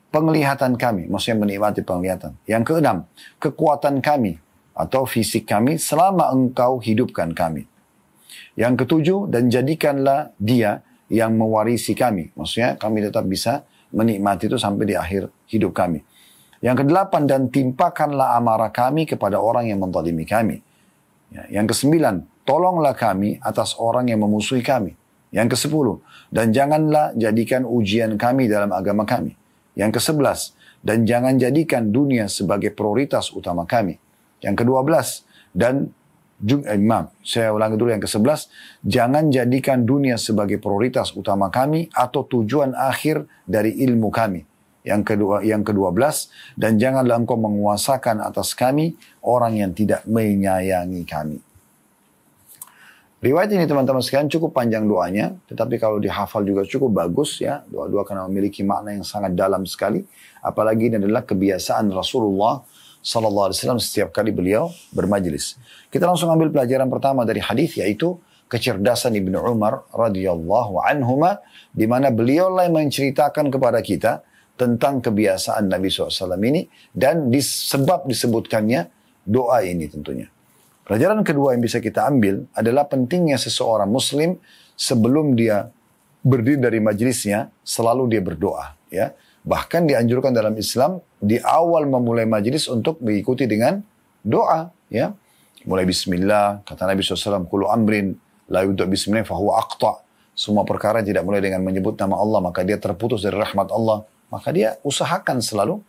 penglihatan kami, maksudnya menikmati penglihatan. Yang keenam, kekuatan kami atau fisik kami selama engkau hidupkan kami. Yang ketujuh, dan jadikanlah dia yang mewarisi kami. Maksudnya kami tetap bisa menikmati itu sampai di akhir hidup kami. Yang kedelapan, dan timpakanlah amarah kami kepada orang yang mendolimi kami. Ya, yang kesembilan, tolonglah kami atas orang yang memusuhi kami. Yang ke-10, dan janganlah jadikan ujian kami dalam agama kami. Yang ke-11, dan jangan jadikan dunia sebagai prioritas utama kami. Yang ke-12, dan eh, maaf, saya ulangi dulu yang ke-11, jangan jadikan dunia sebagai prioritas utama kami atau tujuan akhir dari ilmu kami. Yang kedua, yang ke-12, dan janganlah engkau menguasakan atas kami orang yang tidak menyayangi kami. Riwayat ini teman-teman sekalian cukup panjang doanya, tetapi kalau dihafal juga cukup bagus ya. Doa-doa karena memiliki makna yang sangat dalam sekali. Apalagi ini adalah kebiasaan Rasulullah Sallallahu Alaihi Wasallam setiap kali beliau bermajlis. Kita langsung ambil pelajaran pertama dari hadis yaitu kecerdasan Ibnu Umar radhiyallahu ma, di mana beliau lah yang menceritakan kepada kita tentang kebiasaan Nabi SAW ini dan disebab disebutkannya doa ini tentunya. Pelajaran kedua yang bisa kita ambil adalah pentingnya seseorang muslim sebelum dia berdiri dari majelisnya selalu dia berdoa ya. Bahkan dianjurkan dalam Islam di awal memulai majelis untuk diikuti dengan doa ya. Mulai bismillah, kata Nabi SAW, Kulu amrin, la yudu bismillah fahuwa akta. Semua perkara tidak mulai dengan menyebut nama Allah, maka dia terputus dari rahmat Allah. Maka dia usahakan selalu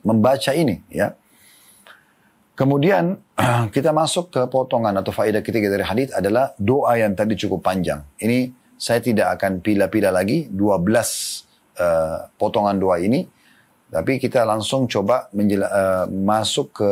membaca ini ya. Kemudian [clears throat] kita masuk ke potongan atau faedah ketiga dari hadis adalah doa yang tadi cukup panjang. Ini saya tidak akan pila-pila lagi 12 uh, eh, potongan doa ini. Tapi kita langsung coba uh, masuk ke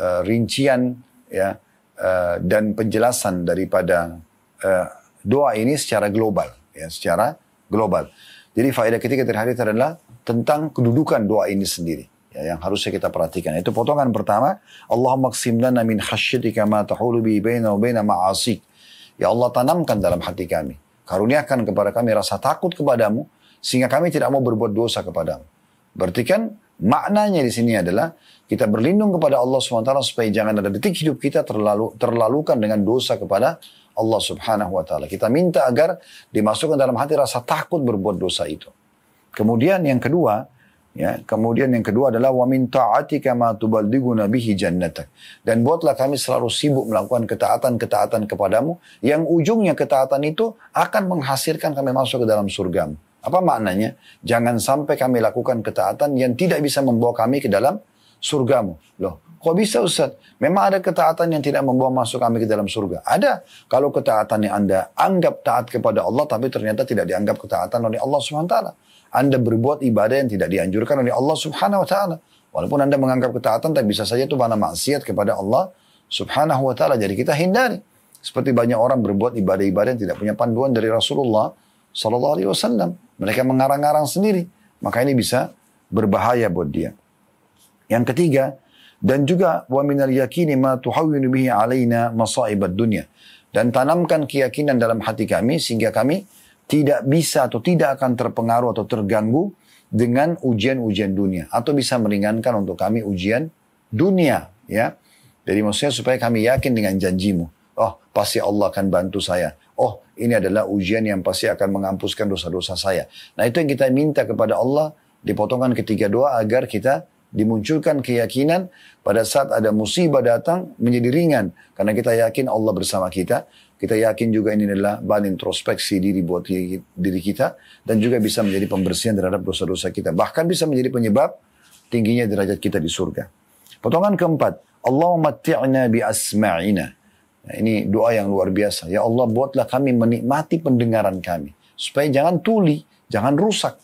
uh, rincian ya uh, dan penjelasan daripada uh, doa ini secara global ya, secara global. Jadi faedah ketiga dari hadis adalah tentang kedudukan doa ini sendiri ya, yang harusnya kita perhatikan. Itu potongan pertama, Allah maksim lana min khasyitika ma tahulu bi baina wa baina ma'asik. Ya Allah tanamkan dalam hati kami. Karuniakan kepada kami rasa takut kepadamu sehingga kami tidak mau berbuat dosa kepadamu. Berarti kan maknanya di sini adalah kita berlindung kepada Allah SWT supaya jangan ada detik hidup kita terlalu terlalukan dengan dosa kepada Allah Subhanahu wa taala. Kita minta agar dimasukkan dalam hati rasa takut berbuat dosa itu. Kemudian yang kedua, Ya, kemudian yang kedua adalah wa min ta'atika ma tuballighuna bihi jannatak. Dan buatlah kami selalu sibuk melakukan ketaatan-ketaatan kepadamu yang ujungnya ketaatan itu akan menghasilkan kami masuk ke dalam surga. Apa maknanya? Jangan sampai kami lakukan ketaatan yang tidak bisa membawa kami ke dalam surgamu. Loh, kok bisa Ustaz? Memang ada ketaatan yang tidak membawa masuk kami ke dalam surga? Ada. Kalau ketaatan yang Anda anggap taat kepada Allah tapi ternyata tidak dianggap ketaatan oleh Allah Subhanahu anda berbuat ibadah yang tidak dianjurkan oleh Allah Subhanahu wa taala. Walaupun Anda menganggap ketaatan tapi bisa saja itu mana maksiat kepada Allah Subhanahu wa taala. Jadi kita hindari. Seperti banyak orang berbuat ibadah-ibadah yang tidak punya panduan dari Rasulullah sallallahu alaihi wasallam. Mereka mengarang-arang sendiri. Maka ini bisa berbahaya buat dia. Yang ketiga, dan juga wa minal yakini ma tuhawwinu bihi alaina masaibad dunya. Dan tanamkan keyakinan dalam hati kami sehingga kami tidak bisa atau tidak akan terpengaruh atau terganggu dengan ujian-ujian dunia atau bisa meringankan untuk kami ujian dunia ya. Jadi maksudnya supaya kami yakin dengan janjimu. Oh, pasti Allah akan bantu saya. Oh, ini adalah ujian yang pasti akan menghapuskan dosa-dosa saya. Nah, itu yang kita minta kepada Allah di potongan ketiga doa agar kita dimunculkan keyakinan pada saat ada musibah datang menjadi ringan karena kita yakin Allah bersama kita kita yakin juga ini adalah bahan introspeksi diri buat diri kita dan juga bisa menjadi pembersihan terhadap dosa-dosa kita. Bahkan bisa menjadi penyebab tingginya derajat kita di surga. Potongan keempat, Allah ti'na bi asma'ina. Nah, ini doa yang luar biasa. Ya Allah buatlah kami menikmati pendengaran kami. Supaya jangan tuli, jangan rusak.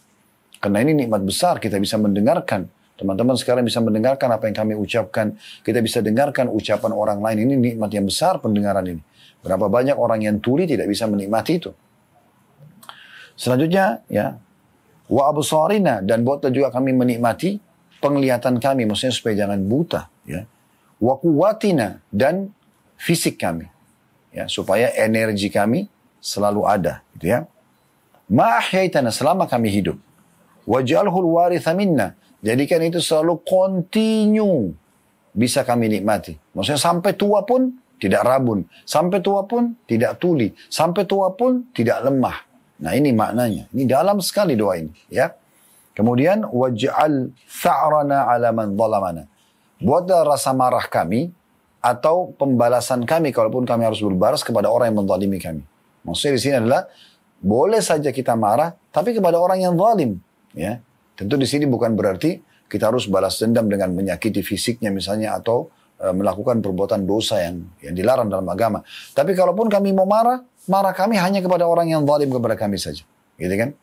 Karena ini nikmat besar kita bisa mendengarkan. Teman-teman sekarang bisa mendengarkan apa yang kami ucapkan. Kita bisa dengarkan ucapan orang lain. Ini nikmat yang besar pendengaran ini. Berapa banyak orang yang tuli tidak bisa menikmati itu. Selanjutnya ya wa absarina dan buatlah juga kami menikmati penglihatan kami maksudnya supaya jangan buta ya. Wa kuwatina dan fisik kami ya supaya energi kami selalu ada gitu ya. Ma ahyaitana selama kami hidup. Waj'alhul waritha minna. Jadikan itu selalu continue bisa kami nikmati. Maksudnya sampai tua pun tidak rabun. Sampai tua pun tidak tuli. Sampai tua pun tidak lemah. Nah ini maknanya. Ini dalam sekali doa ini. Ya. Kemudian waj'al tha'rana ala man zalamana. Buatlah rasa marah kami atau pembalasan kami kalaupun kami harus berbaris kepada orang yang menzalimi kami. Maksudnya di sini adalah boleh saja kita marah tapi kepada orang yang zalim, ya. Tentu di sini bukan berarti kita harus balas dendam dengan menyakiti fisiknya misalnya atau Eh, melakukan perbuatan dosa yang yang dilarang dalam agama. Tapi kalaupun kami mau marah, marah kami hanya kepada orang yang zalim kepada kami saja. Gitu kan?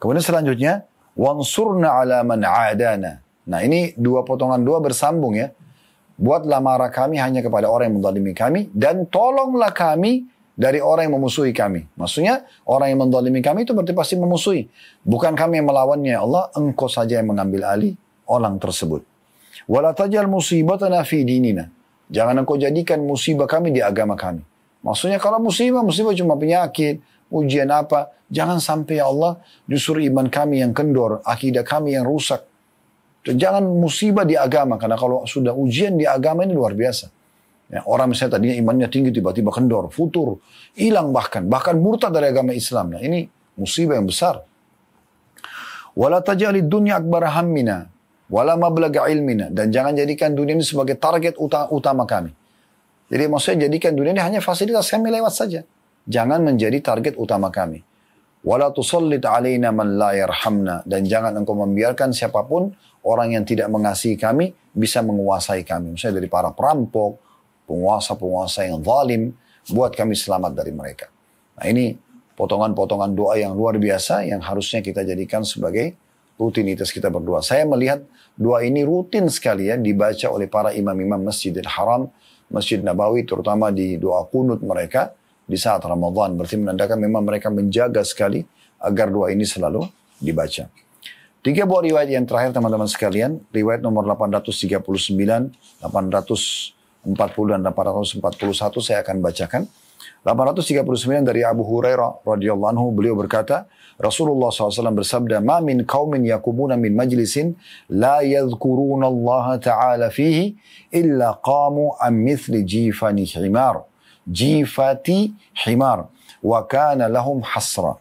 Kemudian selanjutnya, wansurna ala man adana. Nah, ini dua potongan dua bersambung ya. Buatlah marah kami hanya kepada orang yang mendalimi kami dan tolonglah kami dari orang yang memusuhi kami. Maksudnya orang yang mendalimi kami itu berarti pasti memusuhi. Bukan kami yang melawannya. Ya Allah engkau saja yang mengambil alih orang tersebut. Wala tajal musibatana fi dinina. Jangan engkau jadikan musibah kami di agama kami. Maksudnya kalau musibah, musibah cuma penyakit, ujian apa. Jangan sampai ya Allah justru iman kami yang kendor, akidah kami yang rusak. jangan musibah di agama, karena kalau sudah ujian di agama ini luar biasa. Ya, orang misalnya tadinya imannya tinggi tiba-tiba kendor, futur, hilang bahkan, bahkan murtad dari agama Islam. Nah ini musibah yang besar. Wala taj'alid dunya akbar hammina Wala mablaga ilmina. Dan jangan jadikan dunia ini sebagai target utama kami. Jadi maksudnya jadikan dunia ini hanya fasilitas kami lewat saja. Jangan menjadi target utama kami. Wala tusallit alaina man la yarhamna. Dan jangan engkau membiarkan siapapun orang yang tidak mengasihi kami bisa menguasai kami. Misalnya dari para perampok, penguasa-penguasa yang zalim. Buat kami selamat dari mereka. Nah ini potongan-potongan doa yang luar biasa yang harusnya kita jadikan sebagai rutinitas kita berdoa. Saya melihat doa ini rutin sekali ya dibaca oleh para imam-imam Masjidil Haram, Masjid Nabawi terutama di doa kunut mereka di saat Ramadan. Berarti menandakan memang mereka menjaga sekali agar doa ini selalu dibaca. Tiga buah riwayat yang terakhir teman-teman sekalian, riwayat nomor 839, 840 dan 841 saya akan bacakan. 839 dari Abu Hurairah radhiyallahu anhu beliau berkata, Rasulullah SAW bersabda, "Ma min kaumin yakumuna min majlisin la yadhkuruna Allah Ta'ala fihi illa qamu am mithli jifani himar." Jifati himar. Wa kana lahum hasra.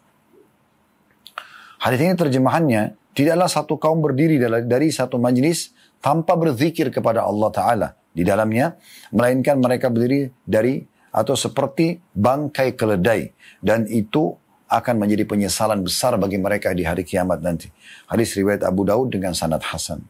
Hadis ini terjemahannya, tidaklah satu kaum berdiri dari satu majlis tanpa berzikir kepada Allah Ta'ala di dalamnya, melainkan mereka berdiri dari atau seperti bangkai keledai dan itu akan menjadi penyesalan besar bagi mereka di hari kiamat nanti. Hadis riwayat Abu Daud dengan sanad hasan.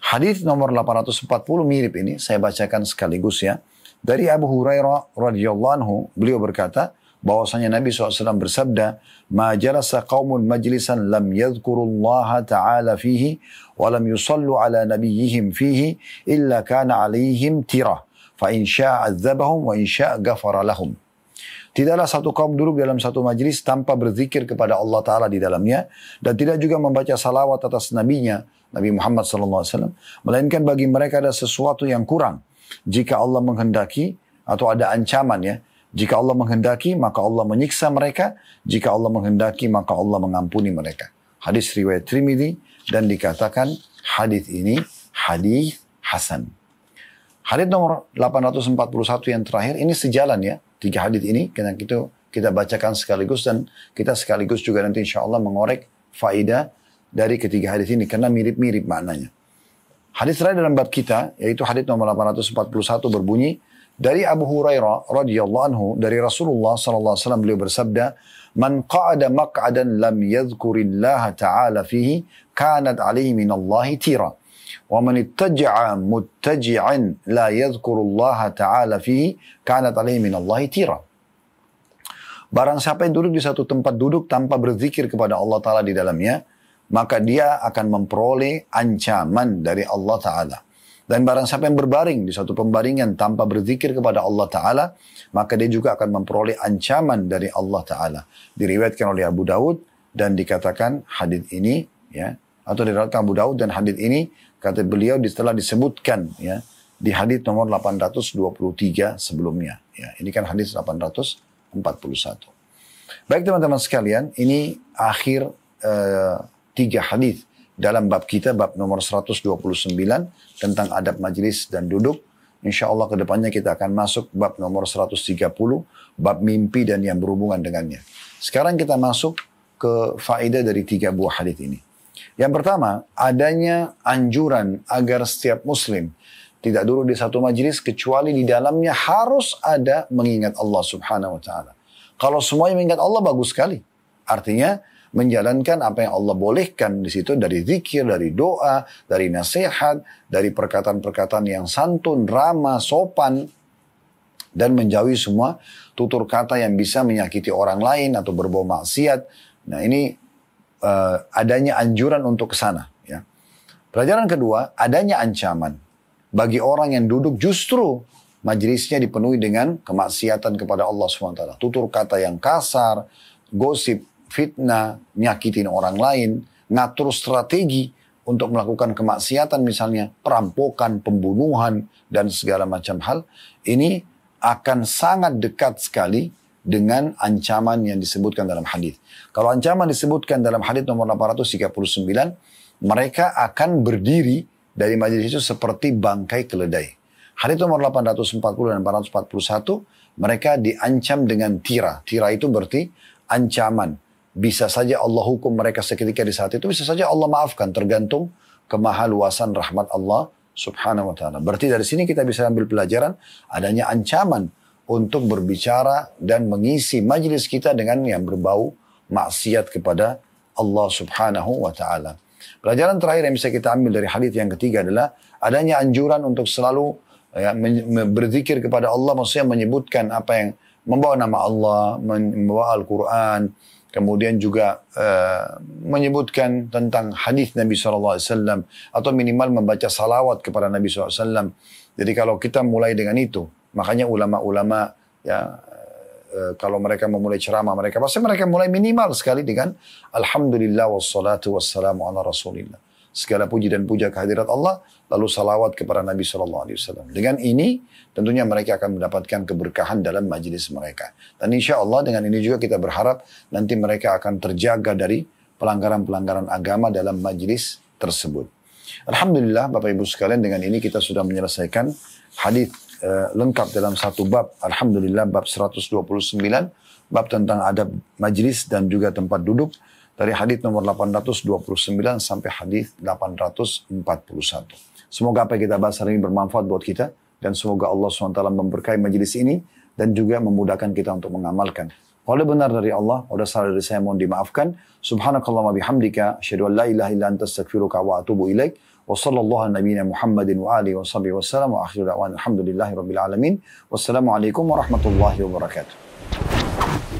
Hadis nomor 840 mirip ini saya bacakan sekaligus ya. Dari Abu Hurairah radhiyallahu anhu, beliau berkata bahwasanya Nabi SAW bersabda, "Ma jalasa qaumun majlisan lam yadhkurullah ta'ala fihi wa lam yusallu ala nabiyyihim fihi illa kana alaihim tirah fa in syaa'a adzabahum wa in syaa'a ghafara lahum." Tidaklah satu kaum duduk dalam satu majlis tanpa berzikir kepada Allah Ta'ala di dalamnya. Dan tidak juga membaca salawat atas nabinya, Nabi Muhammad SAW. Melainkan bagi mereka ada sesuatu yang kurang. Jika Allah menghendaki atau ada ancaman ya. Jika Allah menghendaki maka Allah menyiksa mereka. Jika Allah menghendaki maka Allah mengampuni mereka. Hadis riwayat Trimidi dan dikatakan hadis ini hadis Hasan. Hadis nomor 841 yang terakhir ini sejalan ya tiga hadis ini karena itu kita bacakan sekaligus dan kita sekaligus juga nanti insya Allah mengorek faida dari ketiga hadis ini karena mirip-mirip maknanya. Hadis terakhir dalam bab kita yaitu hadis nomor 841 berbunyi dari Abu Hurairah radhiyallahu anhu dari Rasulullah sallallahu alaihi wasallam beliau bersabda, "Man qa'ada maq'adan lam yadhkurillaha ta'ala fihi kanat alaihi minallahi tira." ومن اتجع متجعا لا يذكر الله تعالى فيه كانت عليه من الله تيرا Barang siapa yang duduk di satu tempat duduk tanpa berzikir kepada Allah Ta'ala di dalamnya, maka dia akan memperoleh ancaman dari Allah Ta'ala. Dan barang siapa yang berbaring di satu pembaringan tanpa berzikir kepada Allah Ta'ala, maka dia juga akan memperoleh ancaman dari Allah Ta'ala. Diriwayatkan oleh Abu Daud dan dikatakan hadith ini, ya, atau diriwayatkan Abu Daud dan hadith ini Kata beliau setelah disebutkan ya di hadis nomor 823 sebelumnya. Ya, ini kan hadis 841. Baik teman-teman sekalian, ini akhir uh, tiga hadis dalam bab kita bab nomor 129 tentang adab majelis dan duduk. Insya Allah kedepannya kita akan masuk bab nomor 130, bab mimpi dan yang berhubungan dengannya. Sekarang kita masuk ke faedah dari tiga buah hadis ini. Yang pertama, adanya anjuran agar setiap muslim tidak duduk di satu majelis kecuali di dalamnya harus ada mengingat Allah Subhanahu wa taala. Kalau semuanya mengingat Allah bagus sekali. Artinya menjalankan apa yang Allah bolehkan di situ dari zikir, dari doa, dari nasihat, dari perkataan-perkataan yang santun, ramah, sopan, dan menjauhi semua tutur kata yang bisa menyakiti orang lain atau berbau maksiat. Nah ini uh, adanya anjuran untuk ke sana. Ya. Pelajaran kedua, adanya ancaman bagi orang yang duduk justru majelisnya dipenuhi dengan kemaksiatan kepada Allah SWT. Tutur kata yang kasar, gosip, fitnah, nyakitin orang lain, ngatur strategi untuk melakukan kemaksiatan misalnya perampokan, pembunuhan, dan segala macam hal. Ini akan sangat dekat sekali dengan ancaman yang disebutkan dalam hadis. Kalau ancaman disebutkan dalam hadis nomor 839, mereka akan berdiri dari majelis itu seperti bangkai keledai. Hadis nomor 840 dan 841, mereka diancam dengan tira. Tira itu berarti ancaman. Bisa saja Allah hukum mereka seketika di saat itu, bisa saja Allah maafkan tergantung kemahaluasan rahmat Allah subhanahu wa ta'ala. Berarti dari sini kita bisa ambil pelajaran adanya ancaman untuk berbicara dan mengisi majelis kita dengan yang berbau maksiat kepada Allah Subhanahu wa taala. Pelajaran terakhir yang bisa kita ambil dari hadis yang ketiga adalah adanya anjuran untuk selalu ya, berzikir kepada Allah maksudnya menyebutkan apa yang membawa nama Allah, membawa Al-Qur'an, kemudian juga uh, menyebutkan tentang hadis Nabi SAW atau minimal membaca salawat kepada Nabi SAW. Jadi kalau kita mulai dengan itu, Makanya ulama-ulama ya e, kalau mereka memulai ceramah mereka pasti mereka mulai minimal sekali dengan alhamdulillah wassalatu wassalamu ala rasulillah. Segala puji dan puja kehadirat Allah lalu salawat kepada Nabi Shallallahu Alaihi Wasallam. Dengan ini tentunya mereka akan mendapatkan keberkahan dalam majelis mereka. Dan insya Allah dengan ini juga kita berharap nanti mereka akan terjaga dari pelanggaran-pelanggaran agama dalam majelis tersebut. Alhamdulillah Bapak Ibu sekalian dengan ini kita sudah menyelesaikan hadis Eh, lengkap dalam satu bab. Alhamdulillah bab 129, bab tentang adab majlis dan juga tempat duduk dari hadis nomor 829 sampai hadis 841. Semoga apa yang kita bahas hari ini bermanfaat buat kita dan semoga Allah SWT memberkahi majlis ini dan juga memudahkan kita untuk mengamalkan. Kalau benar dari Allah, oleh salah dari saya mohon dimaafkan. Subhanakallah wa bihamdika, Asyadu an la ilaha illa anta wa atubu ilaih. وصلى الله على نبينا محمد وآله وصحبه وسلم وآخر دعوانا الحمد لله رب العالمين والسلام عليكم ورحمة الله وبركاته